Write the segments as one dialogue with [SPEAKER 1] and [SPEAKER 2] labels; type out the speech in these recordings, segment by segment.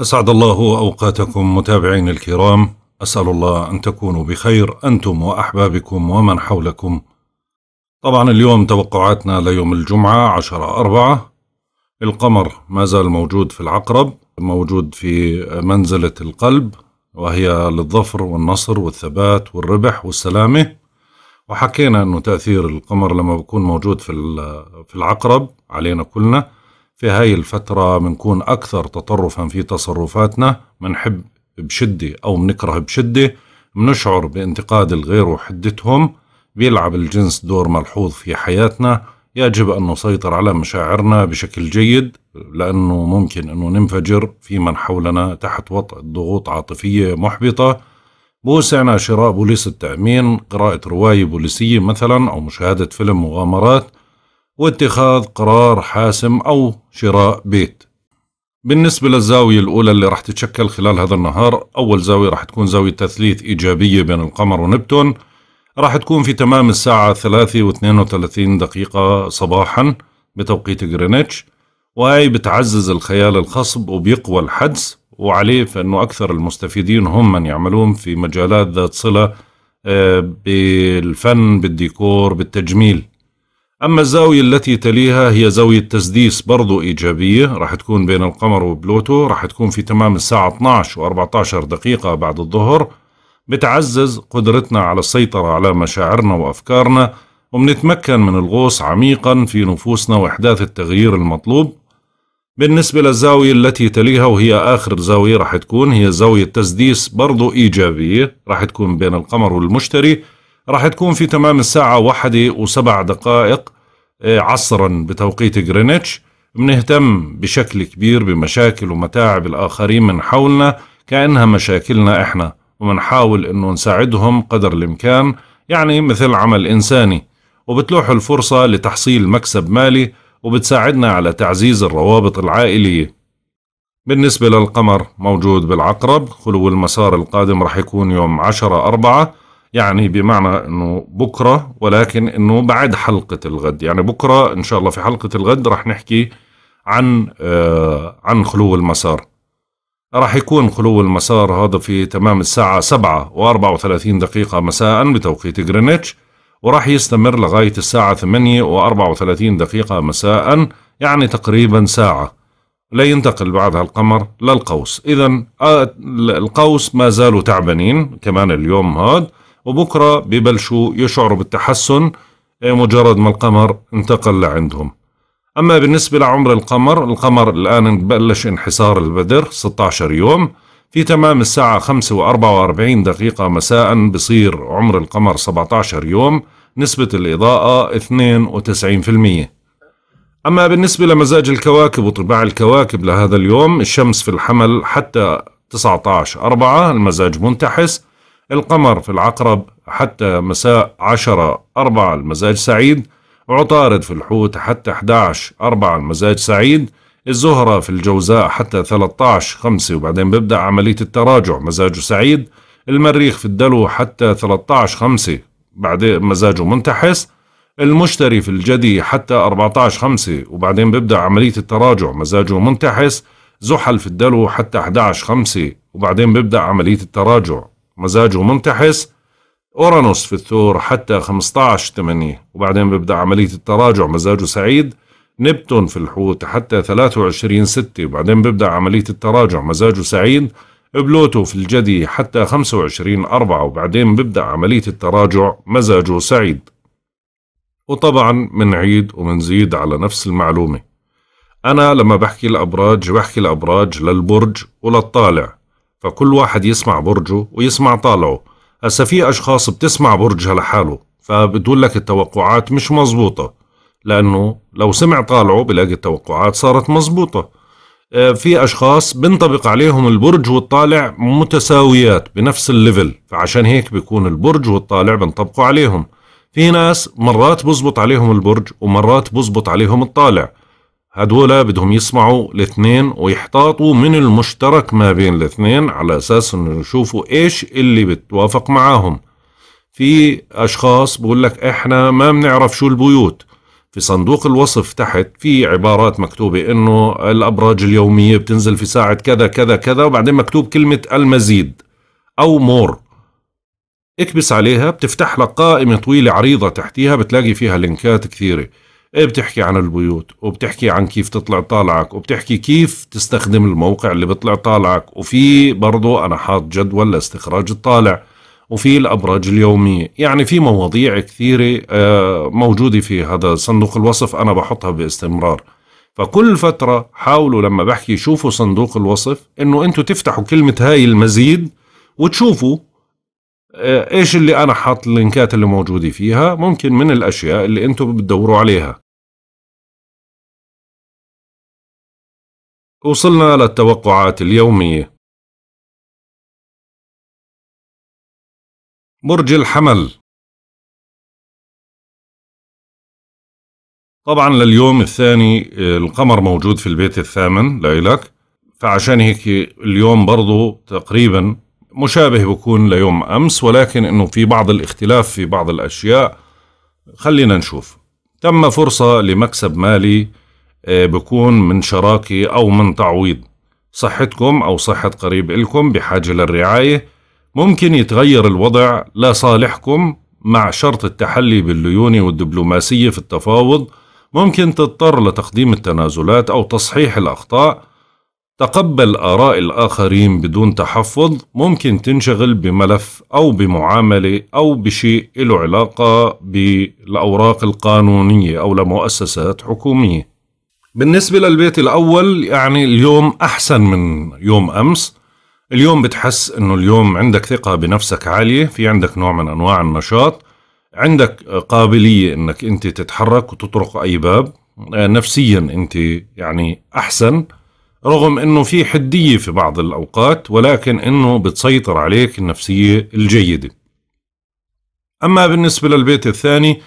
[SPEAKER 1] أسعد الله أوقاتكم متابعين الكرام أسأل الله أن تكونوا بخير أنتم وأحبابكم ومن حولكم طبعا اليوم توقعاتنا ليوم الجمعة 10 أربعة القمر ما زال موجود في العقرب موجود في منزلة القلب وهي للظفر والنصر والثبات والربح والسلامة وحكينا أنه تأثير القمر لما بكون موجود في العقرب علينا كلنا في هاي الفترة بنكون أكثر تطرفا في تصرفاتنا منحب بشدة أو منكره بشدة منشعر بانتقاد الغير وحدتهم بيلعب الجنس دور ملحوظ في حياتنا يجب أن نسيطر على مشاعرنا بشكل جيد لأنه ممكن أنه ننفجر في من حولنا تحت وطأة ضغوط عاطفية محبطة بوسعنا شراء بوليس التأمين قراءة رواية بوليسية مثلا أو مشاهدة فيلم مغامرات واتخاذ قرار حاسم أو شراء بيت بالنسبة للزاوية الأولى اللي راح تتشكل خلال هذا النهار أول زاوية راح تكون زاوية تثليث إيجابية بين القمر ونبتون راح تكون في تمام الساعة 3 و 32 دقيقة صباحا بتوقيت غرينتش وهي بتعزز الخيال الخصب وبيقوى الحدس وعليه فإنه أكثر المستفيدين هم من يعملون في مجالات ذات صلة آه، بالفن بالديكور بالتجميل أما الزاوية التي تليها هي زاوية تسديس برضو إيجابية راح تكون بين القمر وبلوتو راح تكون في تمام الساعة 12 و 14 دقيقة بعد الظهر بتعزز قدرتنا على السيطرة على مشاعرنا وأفكارنا وبنتمكن من الغوص عميقا في نفوسنا وإحداث التغيير المطلوب بالنسبة للزاوية التي تليها وهي آخر زاوية راح تكون هي زاوية تسديس برضو إيجابية راح تكون بين القمر والمشتري راح تكون في تمام الساعة واحدة وسبع دقائق آه، عصرا بتوقيت غرينتش بنهتم بشكل كبير بمشاكل ومتاعب الآخرين من حولنا كأنها مشاكلنا إحنا ومنحاول أنه نساعدهم قدر الإمكان يعني مثل عمل إنساني وبتلوح الفرصة لتحصيل مكسب مالي وبتساعدنا على تعزيز الروابط العائلية بالنسبة للقمر موجود بالعقرب خلو المسار القادم رح يكون يوم 10 أربعة يعني بمعنى انه بكره ولكن انه بعد حلقه الغد يعني بكره ان شاء الله في حلقه الغد رح نحكي عن آه عن خلو المسار راح يكون خلو المسار هذا في تمام الساعة 7 و34 دقيقة مساء بتوقيت جرينتش وراح يستمر لغاية الساعة 8 و34 دقيقة مساء يعني تقريبا ساعة لا ينتقل بعدها القمر للقوس إذا آه، القوس ما زالوا تعبانين كمان اليوم هذا وبكرة ببلشوا يشعروا بالتحسن إيه مجرد ما القمر انتقل لعندهم أما بالنسبة لعمر القمر القمر الآن بلش انحسار البدر 16 يوم في تمام الساعة 5 و44 دقيقة مساء بصير عمر القمر 17 يوم نسبة الإضاءة 92% أما بالنسبة لمزاج الكواكب وطباع الكواكب لهذا اليوم الشمس في الحمل حتى 19 أربعة المزاج منتحس القمر في العقرب حتى مساء 10 4 المزاج سعيد عطارد في الحوت حتى 11 4 المزاج سعيد الزهرة في الجوزاء حتى 13 5 وبعدين ببدأ عملية التراجع مزاجه سعيد المريخ في الدلو حتى 13 5 بعدين مزاجه منتحس المشتري في الجدي حتى 14 5 وبعدين ببدأ عملية التراجع مزاجه منتحس زحل في الدلو حتى 11 5 وبعدين ببدأ عملية التراجع مزاجه منتحس أورانوس في الثور حتى 15 8 وبعدين ببدأ عملية التراجع مزاجه سعيد نبتون في الحوت حتى 23 6 وبعدين ببدأ عملية التراجع مزاجه سعيد بلوتو في الجدي حتى 25 4 وبعدين ببدأ عملية التراجع مزاجه سعيد وطبعا منعيد ومنزيد على نفس المعلومة أنا لما بحكي الأبراج بحكي الأبراج للبرج وللطالع فكل واحد يسمع برجه ويسمع طالعه هسا في أشخاص بتسمع برجها لحاله فبتقول لك التوقعات مش مزبوطة لأنه لو سمع طالعه بلاقي التوقعات صارت مزبوطة آه، في أشخاص بنطبق عليهم البرج والطالع متساويات بنفس الليفل فعشان هيك بيكون البرج والطالع بنطبقه عليهم في ناس مرات بزبط عليهم البرج ومرات بزبط عليهم الطالع هدول بدهم يسمعوا الاثنين ويحتاطوا من المشترك ما بين الاثنين على اساس انه يشوفوا ايش اللي بتوافق معاهم في اشخاص بقول لك احنا ما بنعرف شو البيوت في صندوق الوصف تحت في عبارات مكتوبة انه الابراج اليومية بتنزل في ساعة كذا كذا كذا وبعدين مكتوب كلمة المزيد او مور اكبس عليها بتفتح لك قائمة طويلة عريضة تحتيها بتلاقي فيها لينكات كثيرة إيه بتحكي عن البيوت وبتحكي عن كيف تطلع طالعك وبتحكي كيف تستخدم الموقع اللي بيطلع طالعك وفي برضو أنا حاط جدول لاستخراج الطالع وفي الأبراج اليومية يعني في مواضيع كثيرة آه، موجودة في هذا صندوق الوصف أنا بحطها باستمرار فكل فترة حاولوا لما بحكي شوفوا صندوق الوصف إنه أنتوا تفتحوا كلمة هاي المزيد وتشوفوا آه، ايش اللي انا حاط اللينكات اللي موجوده فيها ممكن من الاشياء اللي انتم بتدوروا عليها
[SPEAKER 2] وصلنا للتوقعات اليوميه برج الحمل
[SPEAKER 1] طبعا لليوم الثاني آه، القمر موجود في البيت الثامن لإلك فعشان هيك اليوم برضو تقريبا مشابه بكون ليوم امس ولكن انه في بعض الاختلاف في بعض الاشياء خلينا نشوف تم فرصه لمكسب مالي آه، بكون من شراكه او من تعويض صحتكم او صحه قريب لكم بحاجه للرعايه ممكن يتغير الوضع لصالحكم مع شرط التحلي بالليونه والدبلوماسيه في التفاوض ممكن تضطر لتقديم التنازلات او تصحيح الاخطاء تقبل آراء الآخرين بدون تحفظ ممكن تنشغل بملف أو بمعاملة أو بشيء له علاقة بالأوراق القانونية أو لمؤسسات حكومية بالنسبة للبيت الأول يعني اليوم أحسن من يوم أمس اليوم بتحس إنه اليوم عندك ثقة بنفسك عالية في عندك نوع من أنواع النشاط عندك قابلية إنك أنت تتحرك وتطرق أي باب نفسيا أنت يعني أحسن رغم انه في حديه في بعض الاوقات ولكن انه بتسيطر عليك النفسيه الجيده. اما بالنسبه للبيت الثاني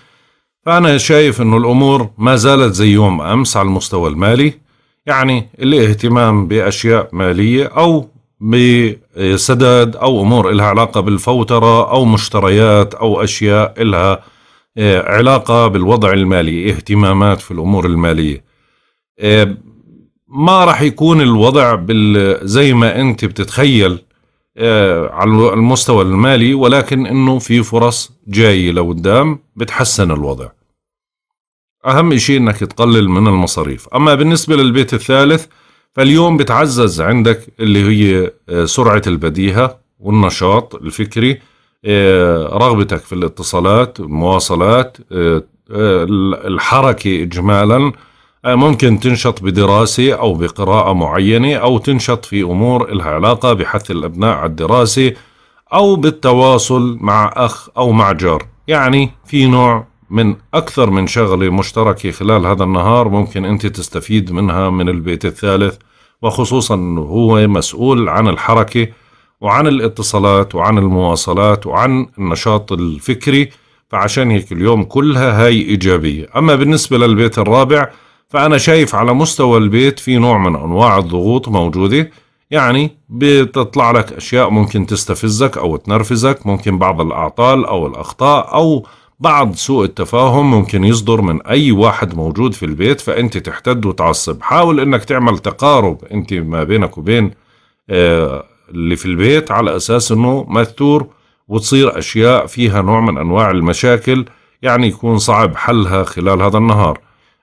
[SPEAKER 1] فانا شايف انه الامور ما زالت زي يوم امس على المستوى المالي يعني الاهتمام باشياء ماليه او بسداد او امور لها علاقه بالفوتره او مشتريات او اشياء لها آه، علاقه بالوضع المالي اهتمامات في الامور الماليه آه، ما راح يكون الوضع بال زي ما انت بتتخيل آه، على المستوى المالي ولكن انه في فرص جايه لقدام بتحسن الوضع. اهم شيء انك تقلل من المصاريف، اما بالنسبه للبيت الثالث فاليوم بتعزز عندك اللي هي آه، سرعه البديهه والنشاط الفكري آه، رغبتك في الاتصالات، المواصلات، الحركه اجمالا آه، ممكن تنشط بدراسة أو بقراءة معينة أو تنشط في أمور لها علاقة بحث الأبناء على الدراسة أو بالتواصل مع أخ أو مع جار يعني في نوع من أكثر من شغلة مشتركة خلال هذا النهار ممكن أنت تستفيد منها من البيت الثالث وخصوصا أنه هو مسؤول عن الحركة وعن الاتصالات وعن المواصلات وعن النشاط الفكري فعشان هيك اليوم كلها هاي إيجابية أما بالنسبة للبيت الرابع فأنا شايف على مستوى البيت في نوع من أنواع الضغوط موجودة يعني بتطلع لك أشياء ممكن تستفزك أو تنرفزك ممكن بعض الأعطال أو الأخطاء أو بعض سوء التفاهم ممكن يصدر من أي واحد موجود في البيت فأنت تحتد وتعصب حاول أنك تعمل تقارب أنت ما بينك وبين آه، اللي في البيت على أساس أنه ما تثور وتصير أشياء فيها نوع من أنواع المشاكل يعني يكون صعب حلها خلال هذا النهار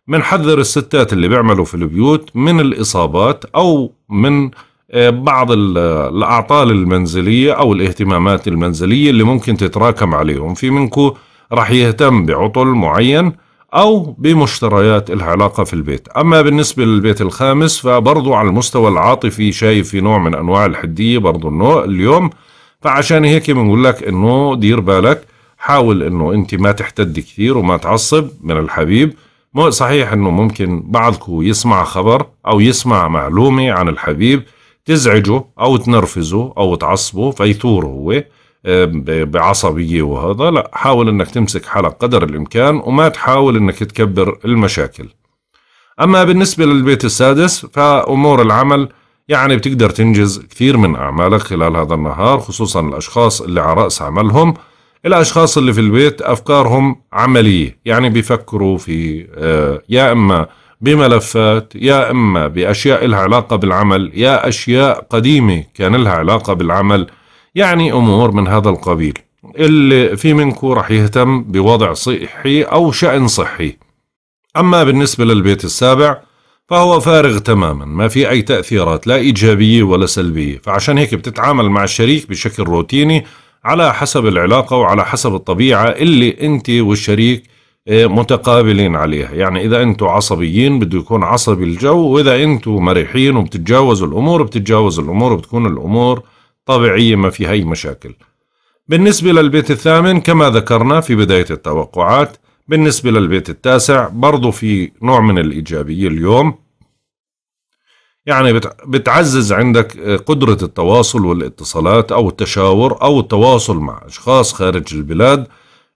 [SPEAKER 1] بنحذر الستات اللي بيعملوا في البيوت من الإصابات أو من آه، بعض الأعطال المنزلية أو الاهتمامات المنزلية اللي ممكن تتراكم عليهم في منكم رح يهتم بعطل معين أو بمشتريات العلاقة في البيت أما بالنسبة للبيت الخامس فبرضو على المستوى العاطفي شايف في نوع من أنواع الحدية برضو النوع اليوم فعشان هيك بنقول لك أنه دير بالك حاول أنه أنت ما تحتد كثير وما تعصب من الحبيب مو صحيح انه ممكن بعضكم يسمع خبر او يسمع معلومه عن الحبيب تزعجه او تنرفزه او تعصبه فيثور هو آه، بعصبيه وهذا لا حاول انك تمسك حالك قدر الامكان وما تحاول انك تكبر المشاكل اما بالنسبه للبيت السادس فامور العمل يعني بتقدر تنجز كثير من اعمالك خلال هذا النهار خصوصا الاشخاص اللي على راس عملهم الأشخاص اللي في البيت أفكارهم عملية يعني بيفكروا في آه، يا إما بملفات يا إما بأشياء لها علاقة بالعمل يا أشياء قديمة كان لها علاقة بالعمل يعني أمور من هذا القبيل اللي في منكم رح يهتم بوضع صحي أو شأن صحي أما بالنسبة للبيت السابع فهو فارغ تماما ما في أي تأثيرات لا إيجابية ولا سلبية فعشان هيك بتتعامل مع الشريك بشكل روتيني على حسب العلاقة وعلى حسب الطبيعة اللي أنت والشريك آه، متقابلين عليها يعني إذا أنتوا عصبيين بده يكون عصبي الجو وإذا أنتوا مريحين وبتتجاوزوا الأمور بتتجاوزوا الأمور وبتكون الأمور طبيعية ما في هي مشاكل بالنسبة للبيت الثامن كما ذكرنا في بداية التوقعات بالنسبة للبيت التاسع برضو في نوع من الإيجابية اليوم يعني بتعزز عندك آه، قدرة التواصل والاتصالات أو التشاور أو التواصل مع أشخاص خارج البلاد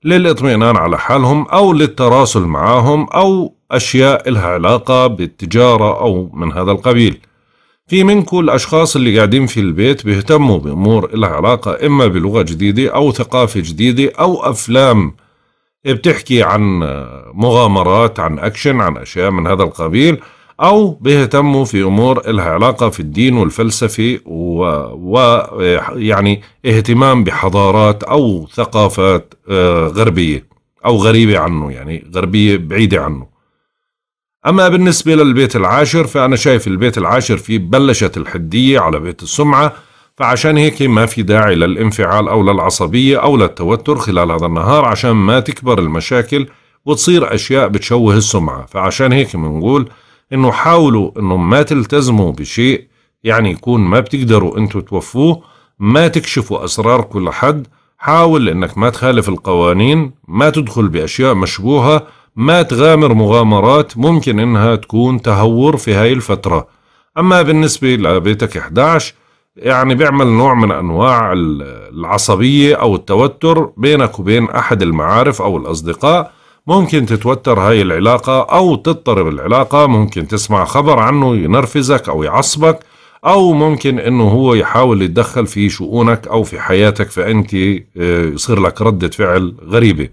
[SPEAKER 1] للاطمئنان على حالهم أو للتراسل معهم أو أشياء لها علاقة بالتجارة أو من هذا القبيل في منكم الأشخاص اللي قاعدين في البيت بيهتموا بأمور لها علاقة إما بلغة جديدة أو ثقافة جديدة أو أفلام بتحكي عن آه، مغامرات عن أكشن عن أشياء من هذا القبيل أو بيهتموا في أمور إلها علاقة في الدين والفلسفة ويعني اهتمام بحضارات أو ثقافات آه، غربية أو غريبة عنه يعني غربية بعيدة عنه أما بالنسبة للبيت العاشر فأنا شايف البيت العاشر فيه بلشت الحدية على بيت السمعة فعشان هيك ما في داعي للانفعال أو للعصبية أو للتوتر خلال هذا النهار عشان ما تكبر المشاكل وتصير أشياء بتشوه السمعة فعشان هيك بنقول انه حاولوا انه ما تلتزموا بشيء يعني يكون ما بتقدروا انتوا توفوه ما تكشفوا اسراركم لحد حاول انك ما تخالف القوانين ما تدخل باشياء مشبوهه ما تغامر مغامرات ممكن انها تكون تهور في هاي الفتره اما بالنسبه لبيتك 11 يعني بيعمل نوع من انواع العصبيه او التوتر بينك وبين احد المعارف او الاصدقاء ممكن تتوتر هاي العلاقة أو تضطرب العلاقة ممكن تسمع خبر عنه ينرفزك أو يعصبك أو ممكن أنه هو يحاول يتدخل في شؤونك أو في حياتك فأنت آه، يصير لك ردة فعل غريبة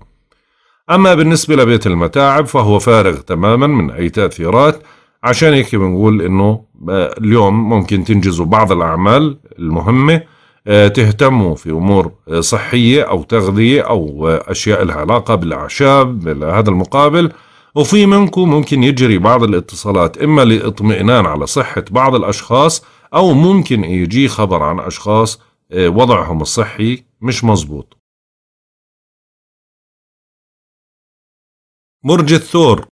[SPEAKER 1] أما بالنسبة لبيت المتاعب فهو فارغ تماما من أي تأثيرات عشان هيك بنقول أنه آه، اليوم ممكن تنجزوا بعض الأعمال المهمة آه، تهتموا في امور آه، صحيه او تغذيه او آه، اشياء لها علاقه بالاعشاب هذا المقابل وفي منكم ممكن يجري بعض الاتصالات اما لاطمئنان على صحه بعض الاشخاص او ممكن يجي خبر عن اشخاص وضعهم الصحي مش مزبوط
[SPEAKER 2] برج الثور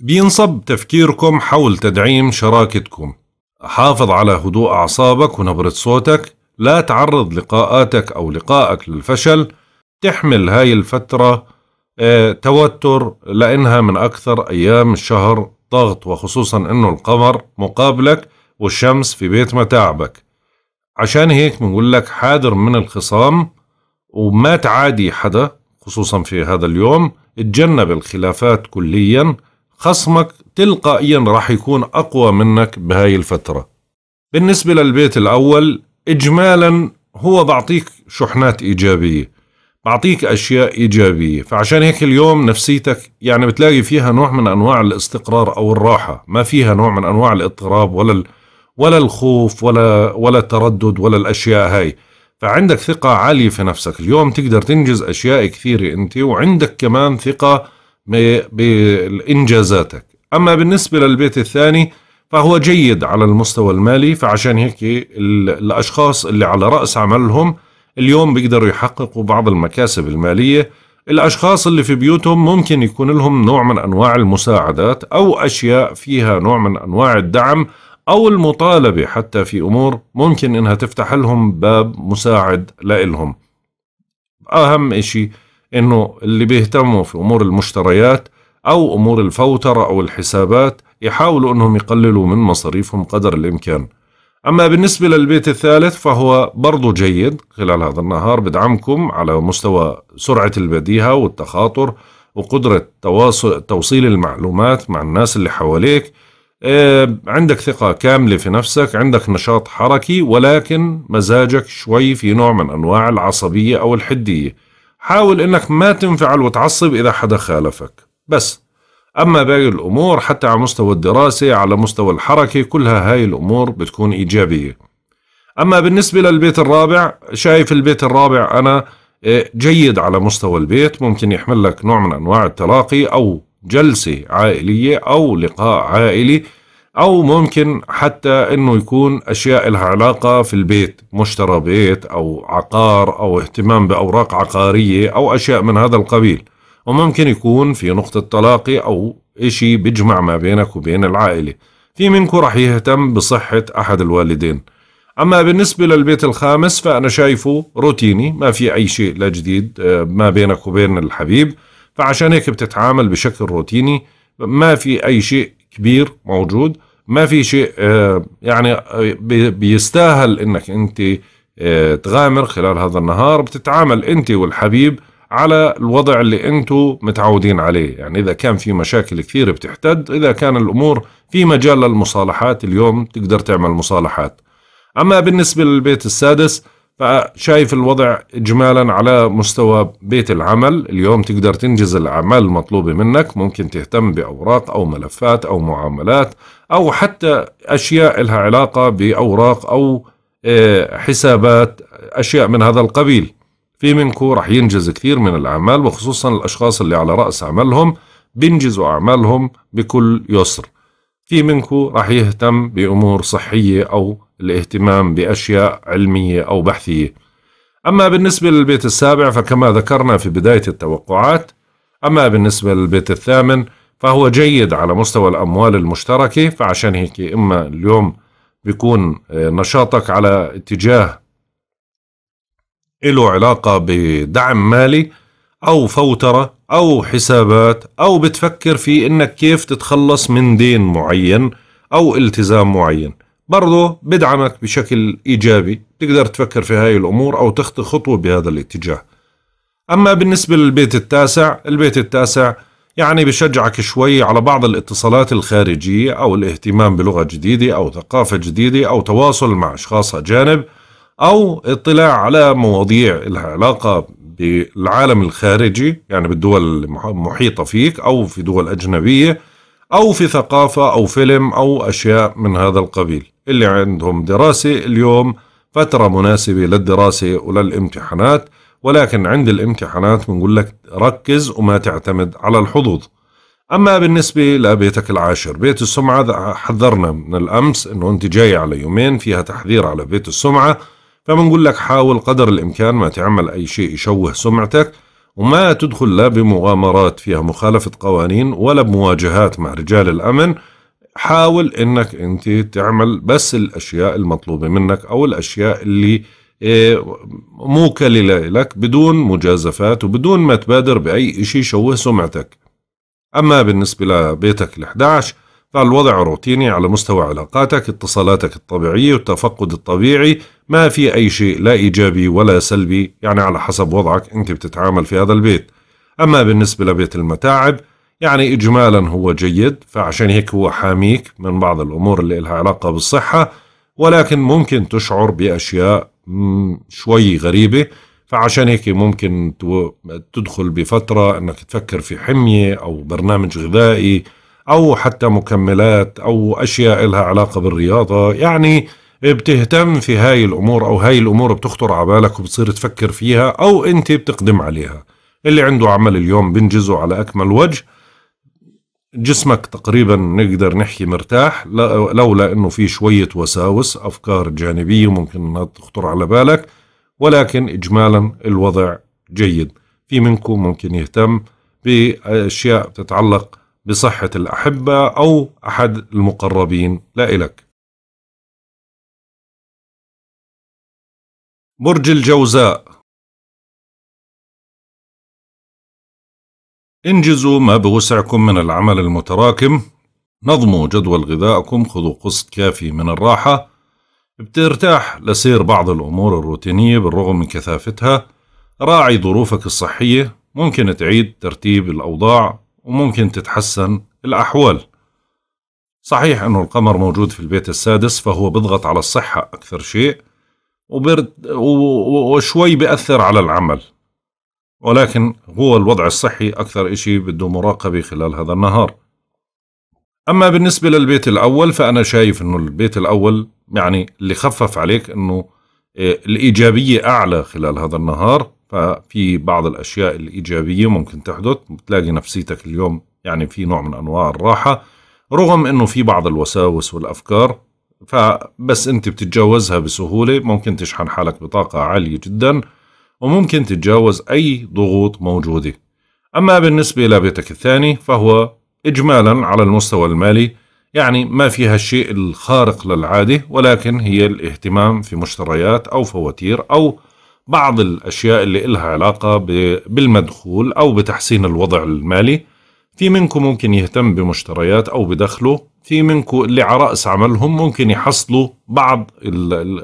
[SPEAKER 1] بينصب تفكيركم حول تدعيم شراكتكم حافظ على هدوء أعصابك ونبرة صوتك لا تعرض لقاءاتك أو لقائك للفشل تحمل هاي الفترة آه، توتر لأنها من أكثر أيام الشهر ضغط وخصوصا أنه القمر مقابلك والشمس في بيت متاعبك عشان هيك بنقول لك حاذر من الخصام وما تعادي حدا خصوصا في هذا اليوم اتجنب الخلافات كليا خصمك تلقائيا راح يكون أقوى منك بهاي الفترة بالنسبة للبيت الأول إجمالا هو بعطيك شحنات إيجابية بعطيك أشياء إيجابية فعشان هيك اليوم نفسيتك يعني بتلاقي فيها نوع من أنواع الاستقرار أو الراحة ما فيها نوع من أنواع الاضطراب ولا ولا الخوف ولا ولا التردد ولا الأشياء هاي فعندك ثقة عالية في نفسك اليوم تقدر تنجز أشياء كثيرة أنت وعندك كمان ثقة بإنجازاتك أما بالنسبة للبيت الثاني فهو جيد على المستوى المالي فعشان هيك الأشخاص اللي على رأس عملهم اليوم بيقدروا يحققوا بعض المكاسب المالية الأشخاص اللي في بيوتهم ممكن يكون لهم نوع من أنواع المساعدات أو أشياء فيها نوع من أنواع الدعم أو المطالبة حتى في أمور ممكن إنها تفتح لهم باب مساعد لإلهم أهم إشي إنه اللي بيهتموا في أمور المشتريات أو أمور الفوترة أو الحسابات يحاولوا أنهم يقللوا من مصاريفهم قدر الإمكان أما بالنسبة للبيت الثالث فهو برضو جيد خلال هذا النهار بدعمكم على مستوى سرعة البديهة والتخاطر وقدرة تواصل توصيل المعلومات مع الناس اللي حواليك آه، عندك ثقة كاملة في نفسك عندك نشاط حركي ولكن مزاجك شوي في نوع من أنواع العصبية أو الحدية حاول أنك ما تنفعل وتعصب إذا حدا خالفك بس أما باقي الأمور حتى على مستوى الدراسة على مستوى الحركة كلها هاي الأمور بتكون إيجابية أما بالنسبة للبيت الرابع شايف البيت الرابع أنا آه، جيد على مستوى البيت ممكن يحمل لك نوع من أنواع التلاقي أو جلسة عائلية أو لقاء عائلي أو ممكن حتى أنه يكون أشياء لها علاقة في البيت مشترى بيت أو عقار أو اهتمام بأوراق عقارية أو أشياء من هذا القبيل وممكن يكون في نقطة تلاقي أو إشي بيجمع ما بينك وبين العائلة في منكم رح يهتم بصحة أحد الوالدين أما بالنسبة للبيت الخامس فأنا شايفه روتيني ما في أي شيء لا جديد آه، ما بينك وبين الحبيب فعشان هيك بتتعامل بشكل روتيني ما في أي شيء كبير موجود ما في شيء آه، يعني آه، بيستاهل انك انت تغامر خلال هذا النهار بتتعامل انت والحبيب على الوضع اللي انتم متعودين عليه يعني اذا كان في مشاكل كثيره بتحتد اذا كان الامور في مجال للمصالحات اليوم تقدر تعمل مصالحات اما بالنسبه للبيت السادس فشايف الوضع اجمالا على مستوى بيت العمل اليوم تقدر تنجز الاعمال المطلوبه منك ممكن تهتم باوراق او ملفات او معاملات او حتى اشياء لها علاقه باوراق او آه، حسابات اشياء من هذا القبيل في منكم رح ينجز كثير من الأعمال وخصوصا الأشخاص اللي على رأس عملهم بينجزوا أعمالهم بكل يسر في منكم رح يهتم بأمور صحية أو الاهتمام بأشياء علمية أو بحثية أما بالنسبة للبيت السابع فكما ذكرنا في بداية التوقعات أما بالنسبة للبيت الثامن فهو جيد على مستوى الأموال المشتركة فعشان هيك إما اليوم بيكون آه، نشاطك على اتجاه له علاقة بدعم مالي أو فوترة أو حسابات أو بتفكر في إنك كيف تتخلص من دين معين أو التزام معين برضه بدعمك بشكل إيجابي تقدر تفكر في هاي الأمور أو تخطي خطوة بهذا الاتجاه أما بالنسبة للبيت التاسع البيت التاسع يعني بشجعك شوي على بعض الاتصالات الخارجية أو الاهتمام بلغة جديدة أو ثقافة جديدة أو تواصل مع أشخاص أجانب أو اطلاع على مواضيع لها علاقة بالعالم الخارجي يعني بالدول المحيطة فيك أو في دول أجنبية أو في ثقافة أو فيلم أو أشياء من هذا القبيل اللي عندهم دراسة اليوم فترة مناسبة للدراسة وللامتحانات ولكن عند الامتحانات بنقول لك ركز وما تعتمد على الحظوظ أما بالنسبة لبيتك العاشر بيت السمعة حذرنا من الأمس أنه أنت جاي على يومين فيها تحذير على بيت السمعة فبنقول لك حاول قدر الإمكان ما تعمل أي شيء يشوه سمعتك وما تدخل لا بمغامرات فيها مخالفة قوانين ولا بمواجهات مع رجال الأمن حاول انك انت تعمل بس الاشياء المطلوبة منك او الاشياء اللي إيه، موكلة لك بدون مجازفات وبدون ما تبادر باي اشي يشوه سمعتك اما بالنسبة لبيتك ال11 فالوضع روتيني على مستوى علاقاتك اتصالاتك الطبيعية والتفقد الطبيعي ما في أي شيء لا إيجابي ولا سلبي يعني على حسب وضعك أنت بتتعامل في هذا البيت أما بالنسبة لبيت المتاعب يعني إجمالا هو جيد فعشان هيك هو حاميك من بعض الأمور اللي لها علاقة بالصحة ولكن ممكن تشعر بأشياء شوي غريبة فعشان هيك ممكن تدخل بفترة أنك تفكر في حمية أو برنامج غذائي أو حتى مكملات أو أشياء لها علاقة بالرياضة يعني بتهتم في هاي الامور او هاي الامور بتخطر على بالك وبتصير تفكر فيها او انت بتقدم عليها اللي عنده عمل اليوم بنجزه على اكمل وجه جسمك تقريبا نقدر نحكي مرتاح لولا انه في شويه وساوس افكار جانبيه ممكن انها تخطر على بالك ولكن اجمالا الوضع جيد في منكم ممكن يهتم باشياء تتعلق بصحه الاحبه او احد المقربين لا الك
[SPEAKER 2] برج الجوزاء
[SPEAKER 1] انجزوا ما بوسعكم من العمل المتراكم نظموا جدول غذائكم خذوا قسط كافي من الراحة بترتاح لسير بعض الأمور الروتينية بالرغم من كثافتها راعي ظروفك الصحية ممكن تعيد ترتيب الأوضاع وممكن تتحسن الأحوال صحيح أنه القمر موجود في البيت السادس فهو بضغط على الصحة أكثر شيء وشوي بأثر على العمل ولكن هو الوضع الصحي أكثر إشي بده مراقبة خلال هذا النهار أما بالنسبة للبيت الأول فأنا شايف أنه البيت الأول يعني اللي خفف عليك أنه آه، الإيجابية أعلى خلال هذا النهار ففي بعض الأشياء الإيجابية ممكن تحدث بتلاقي نفسيتك اليوم يعني في نوع من أنواع الراحة رغم أنه في بعض الوساوس والأفكار فبس انت بتتجاوزها بسهوله ممكن تشحن حالك بطاقه عاليه جدا وممكن تتجاوز اي ضغوط موجوده اما بالنسبه لبيتك الثاني فهو اجمالا على المستوى المالي يعني ما فيها الشيء الخارق للعاده ولكن هي الاهتمام في مشتريات او فواتير او بعض الاشياء اللي إلها علاقه بالمدخول او بتحسين الوضع المالي في منكم ممكن يهتم بمشتريات او بدخله في منكم اللي على رأس عملهم ممكن يحصلوا بعض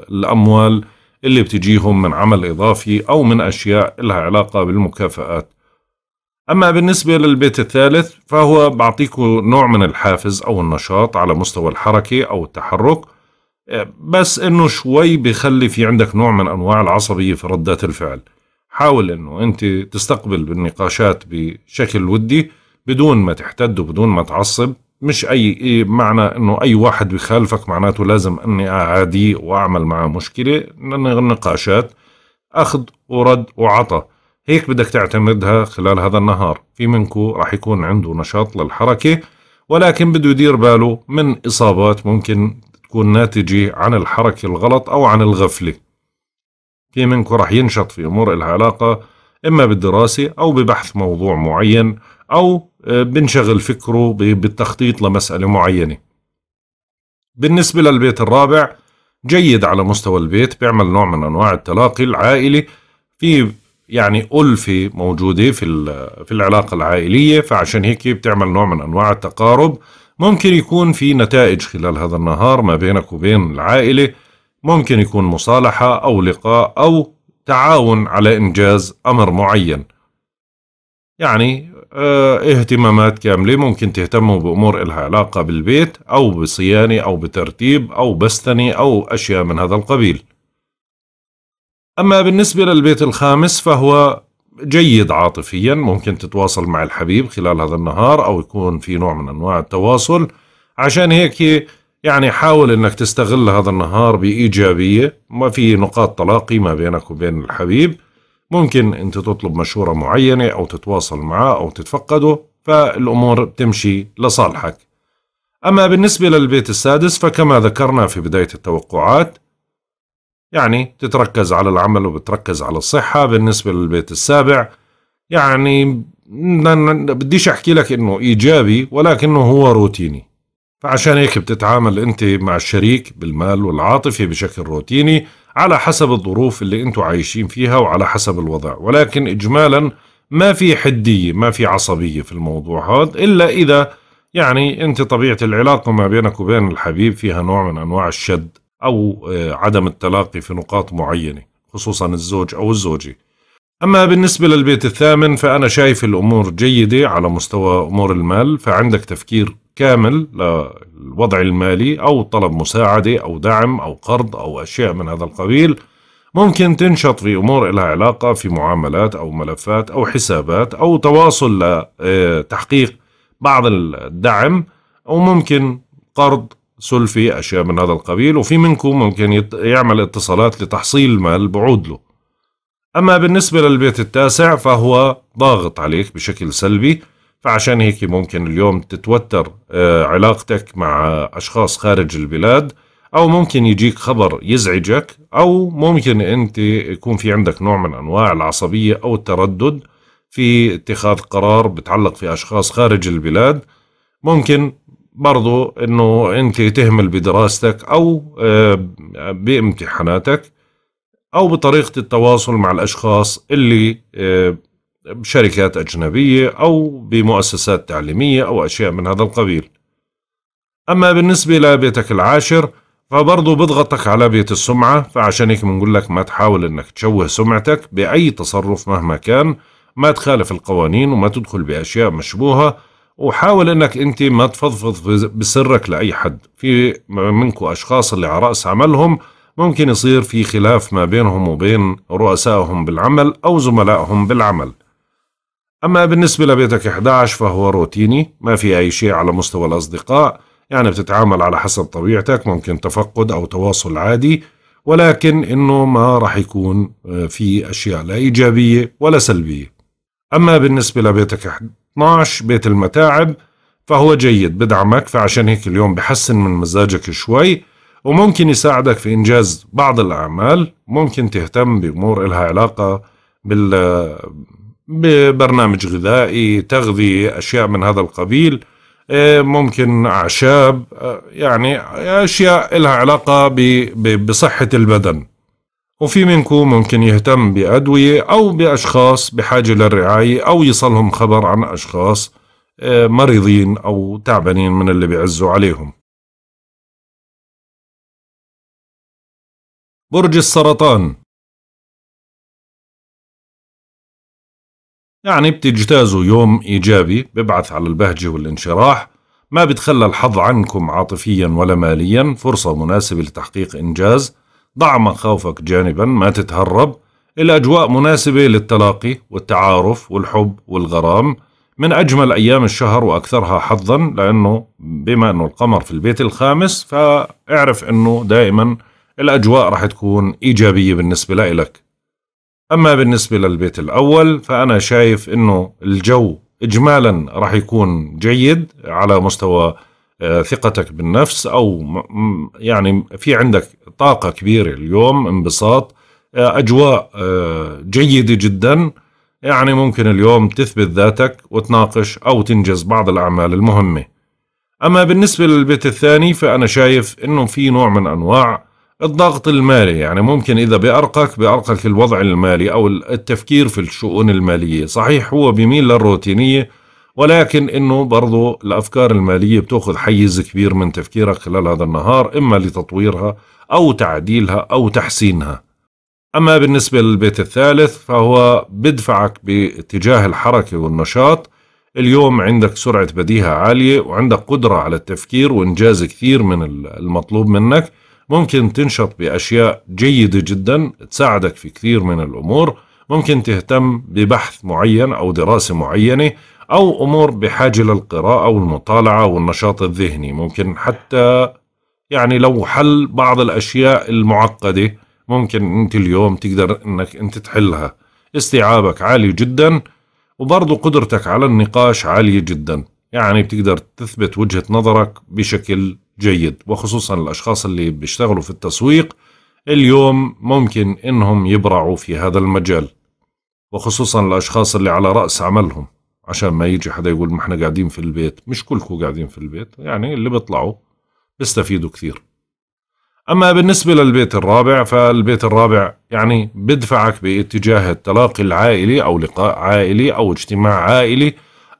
[SPEAKER 1] الأموال اللي بتجيهم من عمل إضافي أو من أشياء لها علاقة بالمكافآت أما بالنسبة للبيت الثالث فهو بعطيكم نوع من الحافز أو النشاط على مستوى الحركة أو التحرك بس إنه شوي بخلي في عندك نوع من أنواع العصبية في ردات الفعل حاول إنه أنت تستقبل بالنقاشات بشكل ودي بدون ما تحتد وبدون ما تعصب مش اي إيه، معنى انه اي واحد بخالفك معناته لازم اني اعاديه واعمل معه مشكله نقاشات اخذ ورد وعطى هيك بدك تعتمدها خلال هذا النهار في منكو راح يكون عنده نشاط للحركه ولكن بده يدير باله من اصابات ممكن تكون ناتجه عن الحركه الغلط او عن الغفله في منكو راح ينشط في امور العلاقه اما بالدراسه او ببحث موضوع معين او آه، بنشغل فكره بالتخطيط لمسألة معينة بالنسبة للبيت الرابع جيد على مستوى البيت بيعمل نوع من أنواع التلاقي العائلي في يعني ألفة موجودة في, في العلاقة العائلية فعشان هيك بتعمل نوع من أنواع التقارب ممكن يكون في نتائج خلال هذا النهار ما بينك وبين العائلة ممكن يكون مصالحة أو لقاء أو تعاون على إنجاز أمر معين يعني آه، اهتمامات كاملة ممكن تهتموا بأمور إلها علاقة بالبيت أو بصيانة أو بترتيب أو بستنة أو أشياء من هذا القبيل أما بالنسبة للبيت الخامس فهو جيد عاطفيا ممكن تتواصل مع الحبيب خلال هذا النهار أو يكون في نوع من أنواع التواصل عشان هيك يعني حاول أنك تستغل هذا النهار بإيجابية ما في نقاط تلاقي ما بينك وبين الحبيب ممكن انت تطلب مشورة معينة او تتواصل معاه او تتفقده فالامور بتمشي لصالحك اما بالنسبة للبيت السادس فكما ذكرنا في بداية التوقعات يعني تتركز على العمل وبتركز على الصحة بالنسبة للبيت السابع يعني بديش احكي لك انه ايجابي ولكنه هو روتيني فعشان هيك بتتعامل انت مع الشريك بالمال والعاطفة بشكل روتيني على حسب الظروف اللي انتم عايشين فيها وعلى حسب الوضع ولكن اجمالا ما في حديه ما في عصبيه في الموضوع هذا الا اذا يعني انت طبيعه العلاقه ما بينك وبين الحبيب فيها نوع من انواع الشد او آه، عدم التلاقي في نقاط معينه خصوصا الزوج او الزوجه أما بالنسبة للبيت الثامن فأنا شايف الأمور جيدة على مستوى أمور المال فعندك تفكير كامل للوضع المالي أو طلب مساعدة أو دعم أو قرض أو أشياء من هذا القبيل ممكن تنشط في أمور لها علاقة في معاملات أو ملفات أو حسابات أو تواصل لتحقيق آه، بعض الدعم أو ممكن قرض سلفي أشياء من هذا القبيل وفي منكم ممكن يعمل اتصالات لتحصيل مال بعود له أما بالنسبة للبيت التاسع فهو ضاغط عليك بشكل سلبي فعشان هيك ممكن اليوم تتوتر آه، علاقتك مع أشخاص خارج البلاد أو ممكن يجيك خبر يزعجك أو ممكن أنت يكون في عندك نوع من أنواع العصبية أو التردد في اتخاذ قرار بتعلق في أشخاص خارج البلاد ممكن برضو أنه أنت تهمل بدراستك أو آه، بامتحاناتك أو بطريقة التواصل مع الأشخاص اللي آه، بشركات أجنبية أو بمؤسسات تعليمية أو أشياء من هذا القبيل أما بالنسبة لبيتك العاشر فبرضه بضغطك على بيت السمعة فعشان هيك بنقول لك ما تحاول انك تشوه سمعتك بأي تصرف مهما كان ما تخالف القوانين وما تدخل بأشياء مشبوهة وحاول انك انت ما تفضفض بسرك لأي حد في منكم أشخاص اللي على رأس عملهم ممكن يصير في خلاف ما بينهم وبين رؤسائهم بالعمل أو زملائهم بالعمل أما بالنسبة لبيتك 11 فهو روتيني ما في أي شيء على مستوى الأصدقاء يعني بتتعامل على حسب طبيعتك ممكن تفقد أو تواصل عادي ولكن إنه ما راح يكون آه، في أشياء لا إيجابية ولا سلبية أما بالنسبة لبيتك 12 بيت المتاعب فهو جيد بدعمك فعشان هيك اليوم بحسن من مزاجك شوي وممكن يساعدك في إنجاز بعض الأعمال ممكن تهتم بأمور إلها علاقة بال ببرنامج غذائي تغذية أشياء من هذا القبيل إيه، ممكن أعشاب إيه، يعني أشياء إلها علاقة بصحة البدن وفي منكم ممكن يهتم بأدوية أو بأشخاص بحاجة للرعاية أو يصلهم خبر عن أشخاص إيه، مريضين أو تعبانين من اللي بيعزوا عليهم
[SPEAKER 2] برج السرطان
[SPEAKER 1] يعني بتجتازوا يوم إيجابي ببعث على البهجة والانشراح ما بتخلى الحظ عنكم عاطفيا ولا ماليا فرصة مناسبة لتحقيق إنجاز ضع مخاوفك جانبا ما تتهرب الأجواء مناسبة للتلاقي والتعارف والحب والغرام من أجمل أيام الشهر وأكثرها حظا لأنه بما أنه القمر في البيت الخامس فاعرف أنه دائما الأجواء راح تكون إيجابية بالنسبة لإلك أما بالنسبة للبيت الأول فأنا شايف أنه الجو إجمالا راح يكون جيد على مستوى آه، ثقتك بالنفس أو يعني في عندك طاقة كبيرة اليوم انبساط آه، أجواء آه، جيدة جدا يعني ممكن اليوم تثبت ذاتك وتناقش أو تنجز بعض الأعمال المهمة أما بالنسبة للبيت الثاني فأنا شايف أنه في نوع من أنواع الضغط المالي يعني ممكن إذا بأرقك بأرقك الوضع المالي أو التفكير في الشؤون المالية صحيح هو بيميل للروتينية ولكن إنه برضو الأفكار المالية بتأخذ حيز كبير من تفكيرك خلال هذا النهار إما لتطويرها أو تعديلها أو تحسينها أما بالنسبة للبيت الثالث فهو بدفعك باتجاه الحركة والنشاط اليوم عندك سرعة بديهة عالية وعندك قدرة على التفكير وإنجاز كثير من المطلوب منك ممكن تنشط بأشياء جيدة جدا تساعدك في كثير من الأمور ممكن تهتم ببحث معين أو دراسة معينة أو أمور بحاجة للقراءة والمطالعة والنشاط الذهني ممكن حتى يعني لو حل بعض الأشياء المعقدة ممكن أنت اليوم تقدر أنك أنت تحلها استيعابك عالي جدا وبرضه قدرتك على النقاش عالية جدا يعني بتقدر تثبت وجهة نظرك بشكل جيد وخصوصا الأشخاص اللي بيشتغلوا في التسويق اليوم ممكن إنهم يبرعوا في هذا المجال وخصوصا الأشخاص اللي على رأس عملهم عشان ما يجي حدا يقول ما احنا قاعدين في البيت مش كلكم قاعدين في البيت يعني اللي بيطلعوا بيستفيدوا كثير أما بالنسبة للبيت الرابع فالبيت الرابع يعني بدفعك باتجاه التلاقي العائلي أو لقاء عائلي أو اجتماع عائلي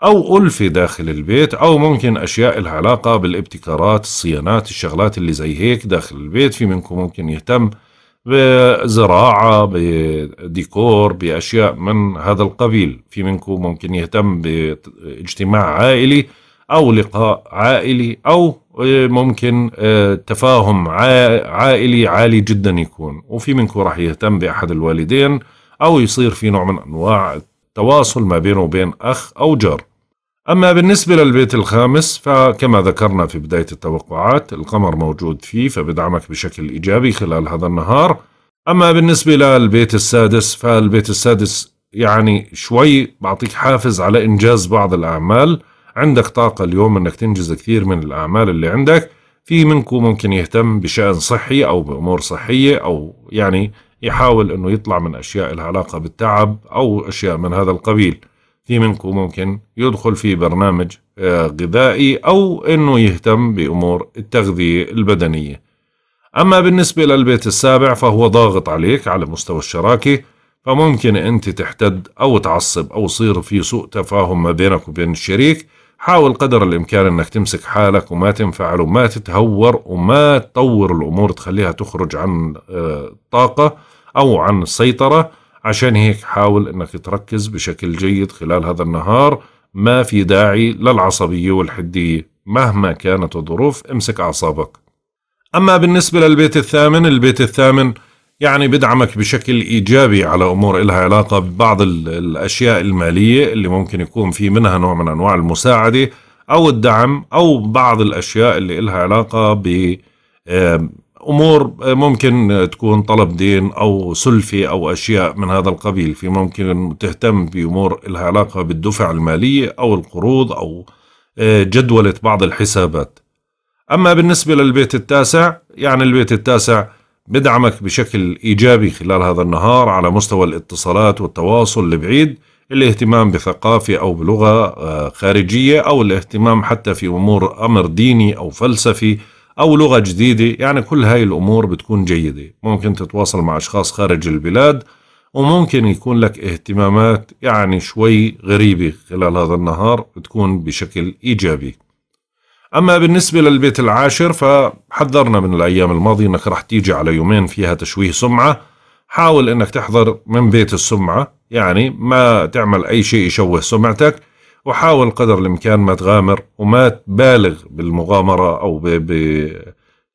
[SPEAKER 1] أو ألفة داخل البيت أو ممكن أشياء لها علاقة بالابتكارات الصيانات الشغلات اللي زي هيك داخل البيت في منكم ممكن يهتم بزراعة بديكور بأشياء من هذا القبيل في منكم ممكن يهتم باجتماع عائلي أو لقاء عائلي أو ممكن آه، تفاهم عائلي عالي جدا يكون وفي منكم راح يهتم بأحد الوالدين أو يصير في نوع من أنواع التواصل ما بينه وبين أخ أو جار أما بالنسبة للبيت الخامس فكما ذكرنا في بداية التوقعات القمر موجود فيه فبدعمك بشكل إيجابي خلال هذا النهار أما بالنسبة للبيت السادس فالبيت السادس يعني شوي بعطيك حافز على إنجاز بعض الأعمال عندك طاقة اليوم أنك تنجز كثير من الأعمال اللي عندك في منكم ممكن يهتم بشأن صحي أو بأمور صحية أو يعني يحاول أنه يطلع من أشياء العلاقة علاقة بالتعب أو أشياء من هذا القبيل في منكم ممكن يدخل في برنامج آه، غذائي أو أنه يهتم بأمور التغذية البدنية أما بالنسبة للبيت السابع فهو ضاغط عليك على مستوى الشراكة فممكن أنت تحتد أو تعصب أو يصير في سوء تفاهم ما بينك وبين الشريك حاول قدر الإمكان أنك تمسك حالك وما تنفعل وما تتهور وما تطور الأمور تخليها تخرج عن الطاقة آه، أو عن السيطرة عشان هيك حاول انك تركز بشكل جيد خلال هذا النهار ما في داعي للعصبية والحدية مهما كانت الظروف امسك أعصابك أما بالنسبة للبيت الثامن البيت الثامن يعني بدعمك بشكل إيجابي على أمور إلها علاقة ببعض الأشياء المالية اللي ممكن يكون في منها نوع من أنواع المساعدة أو الدعم أو بعض الأشياء اللي إلها علاقة ب امور ممكن تكون طلب دين او سلفي او اشياء من هذا القبيل في ممكن تهتم بامور لها علاقه بالدفع الماليه او القروض او آه، جدوله بعض الحسابات اما بالنسبه للبيت التاسع يعني البيت التاسع بدعمك بشكل ايجابي خلال هذا النهار على مستوى الاتصالات والتواصل البعيد الاهتمام بثقافه او بلغه آه، خارجيه او الاهتمام حتى في امور امر ديني او فلسفي أو لغة جديدة يعني كل هاي الأمور بتكون جيدة ممكن تتواصل مع أشخاص خارج البلاد وممكن يكون لك اهتمامات يعني شوي غريبة خلال هذا النهار بتكون بشكل إيجابي أما بالنسبة للبيت العاشر فحذرنا من الأيام الماضية أنك رح تيجي على يومين فيها تشويه سمعة حاول أنك تحضر من بيت السمعة يعني ما تعمل أي شيء يشوه سمعتك وحاول قدر الامكان ما تغامر وما تبالغ بالمغامره او ب, ب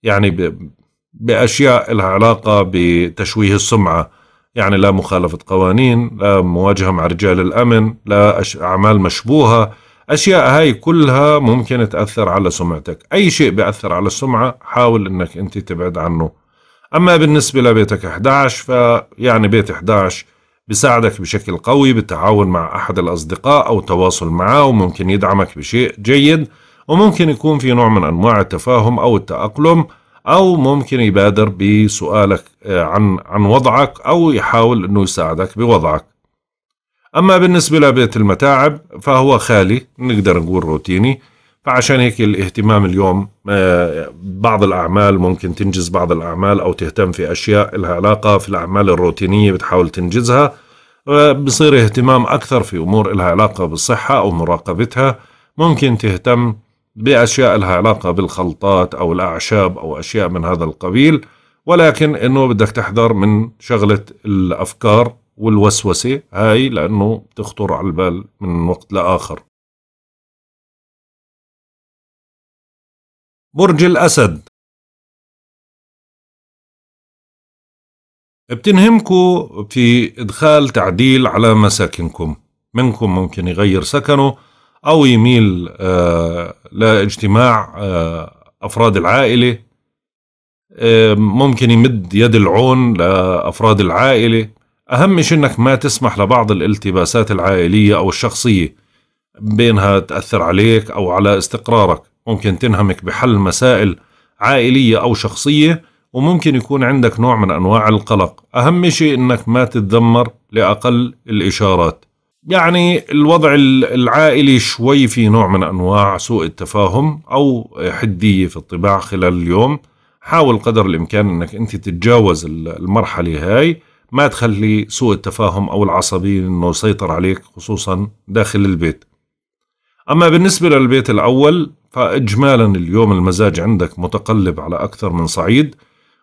[SPEAKER 1] يعني ب باشياء لها علاقه بتشويه السمعه يعني لا مخالفه قوانين لا مواجهه مع رجال الامن لا اعمال مشبوهه اشياء هاي كلها ممكن تاثر على سمعتك اي شيء بياثر على السمعه حاول انك انت تبعد عنه اما بالنسبه لبيتك 11 فيعني بيت 11 بيساعدك بشكل قوي بالتعاون مع أحد الأصدقاء أو التواصل معه وممكن يدعمك بشيء جيد وممكن يكون في نوع من أنواع التفاهم أو التأقلم أو ممكن يبادر بسؤالك آه، عن عن وضعك أو يحاول إنه يساعدك بوضعك. أما بالنسبة لبيت المتاعب فهو خالي نقدر نقول روتيني فعشان هيك الاهتمام اليوم آه، بعض الأعمال ممكن تنجز بعض الأعمال أو تهتم في أشياء لها علاقة في الأعمال الروتينية بتحاول تنجزها آه، بصير اهتمام أكثر في أمور لها علاقة بالصحة أو مراقبتها ممكن تهتم بأشياء لها علاقة بالخلطات أو الأعشاب أو أشياء من هذا القبيل ولكن إنه بدك تحذر من شغلة الأفكار والوسوسة هاي لأنه بتخطر على البال من وقت لآخر
[SPEAKER 2] برج الأسد
[SPEAKER 1] بتنهمكوا في إدخال تعديل على مساكنكم منكم ممكن يغير سكنه أو يميل آه لاجتماع آه أفراد العائلة آه ممكن يمد يد العون لأفراد العائلة أهم شيء أنك ما تسمح لبعض الالتباسات العائلية أو الشخصية بينها تأثر عليك أو على استقرارك ممكن تنهمك بحل مسائل عائلية أو شخصية وممكن يكون عندك نوع من أنواع القلق أهم شيء أنك ما تتذمر لأقل الإشارات يعني الوضع العائلي شوي في نوع من أنواع سوء التفاهم أو حدية في الطباع خلال اليوم حاول قدر الإمكان أنك أنت تتجاوز المرحلة هاي ما تخلي سوء التفاهم أو العصبية أنه يسيطر عليك خصوصا داخل البيت أما بالنسبة للبيت الأول فإجمالا اليوم المزاج عندك متقلب على أكثر من صعيد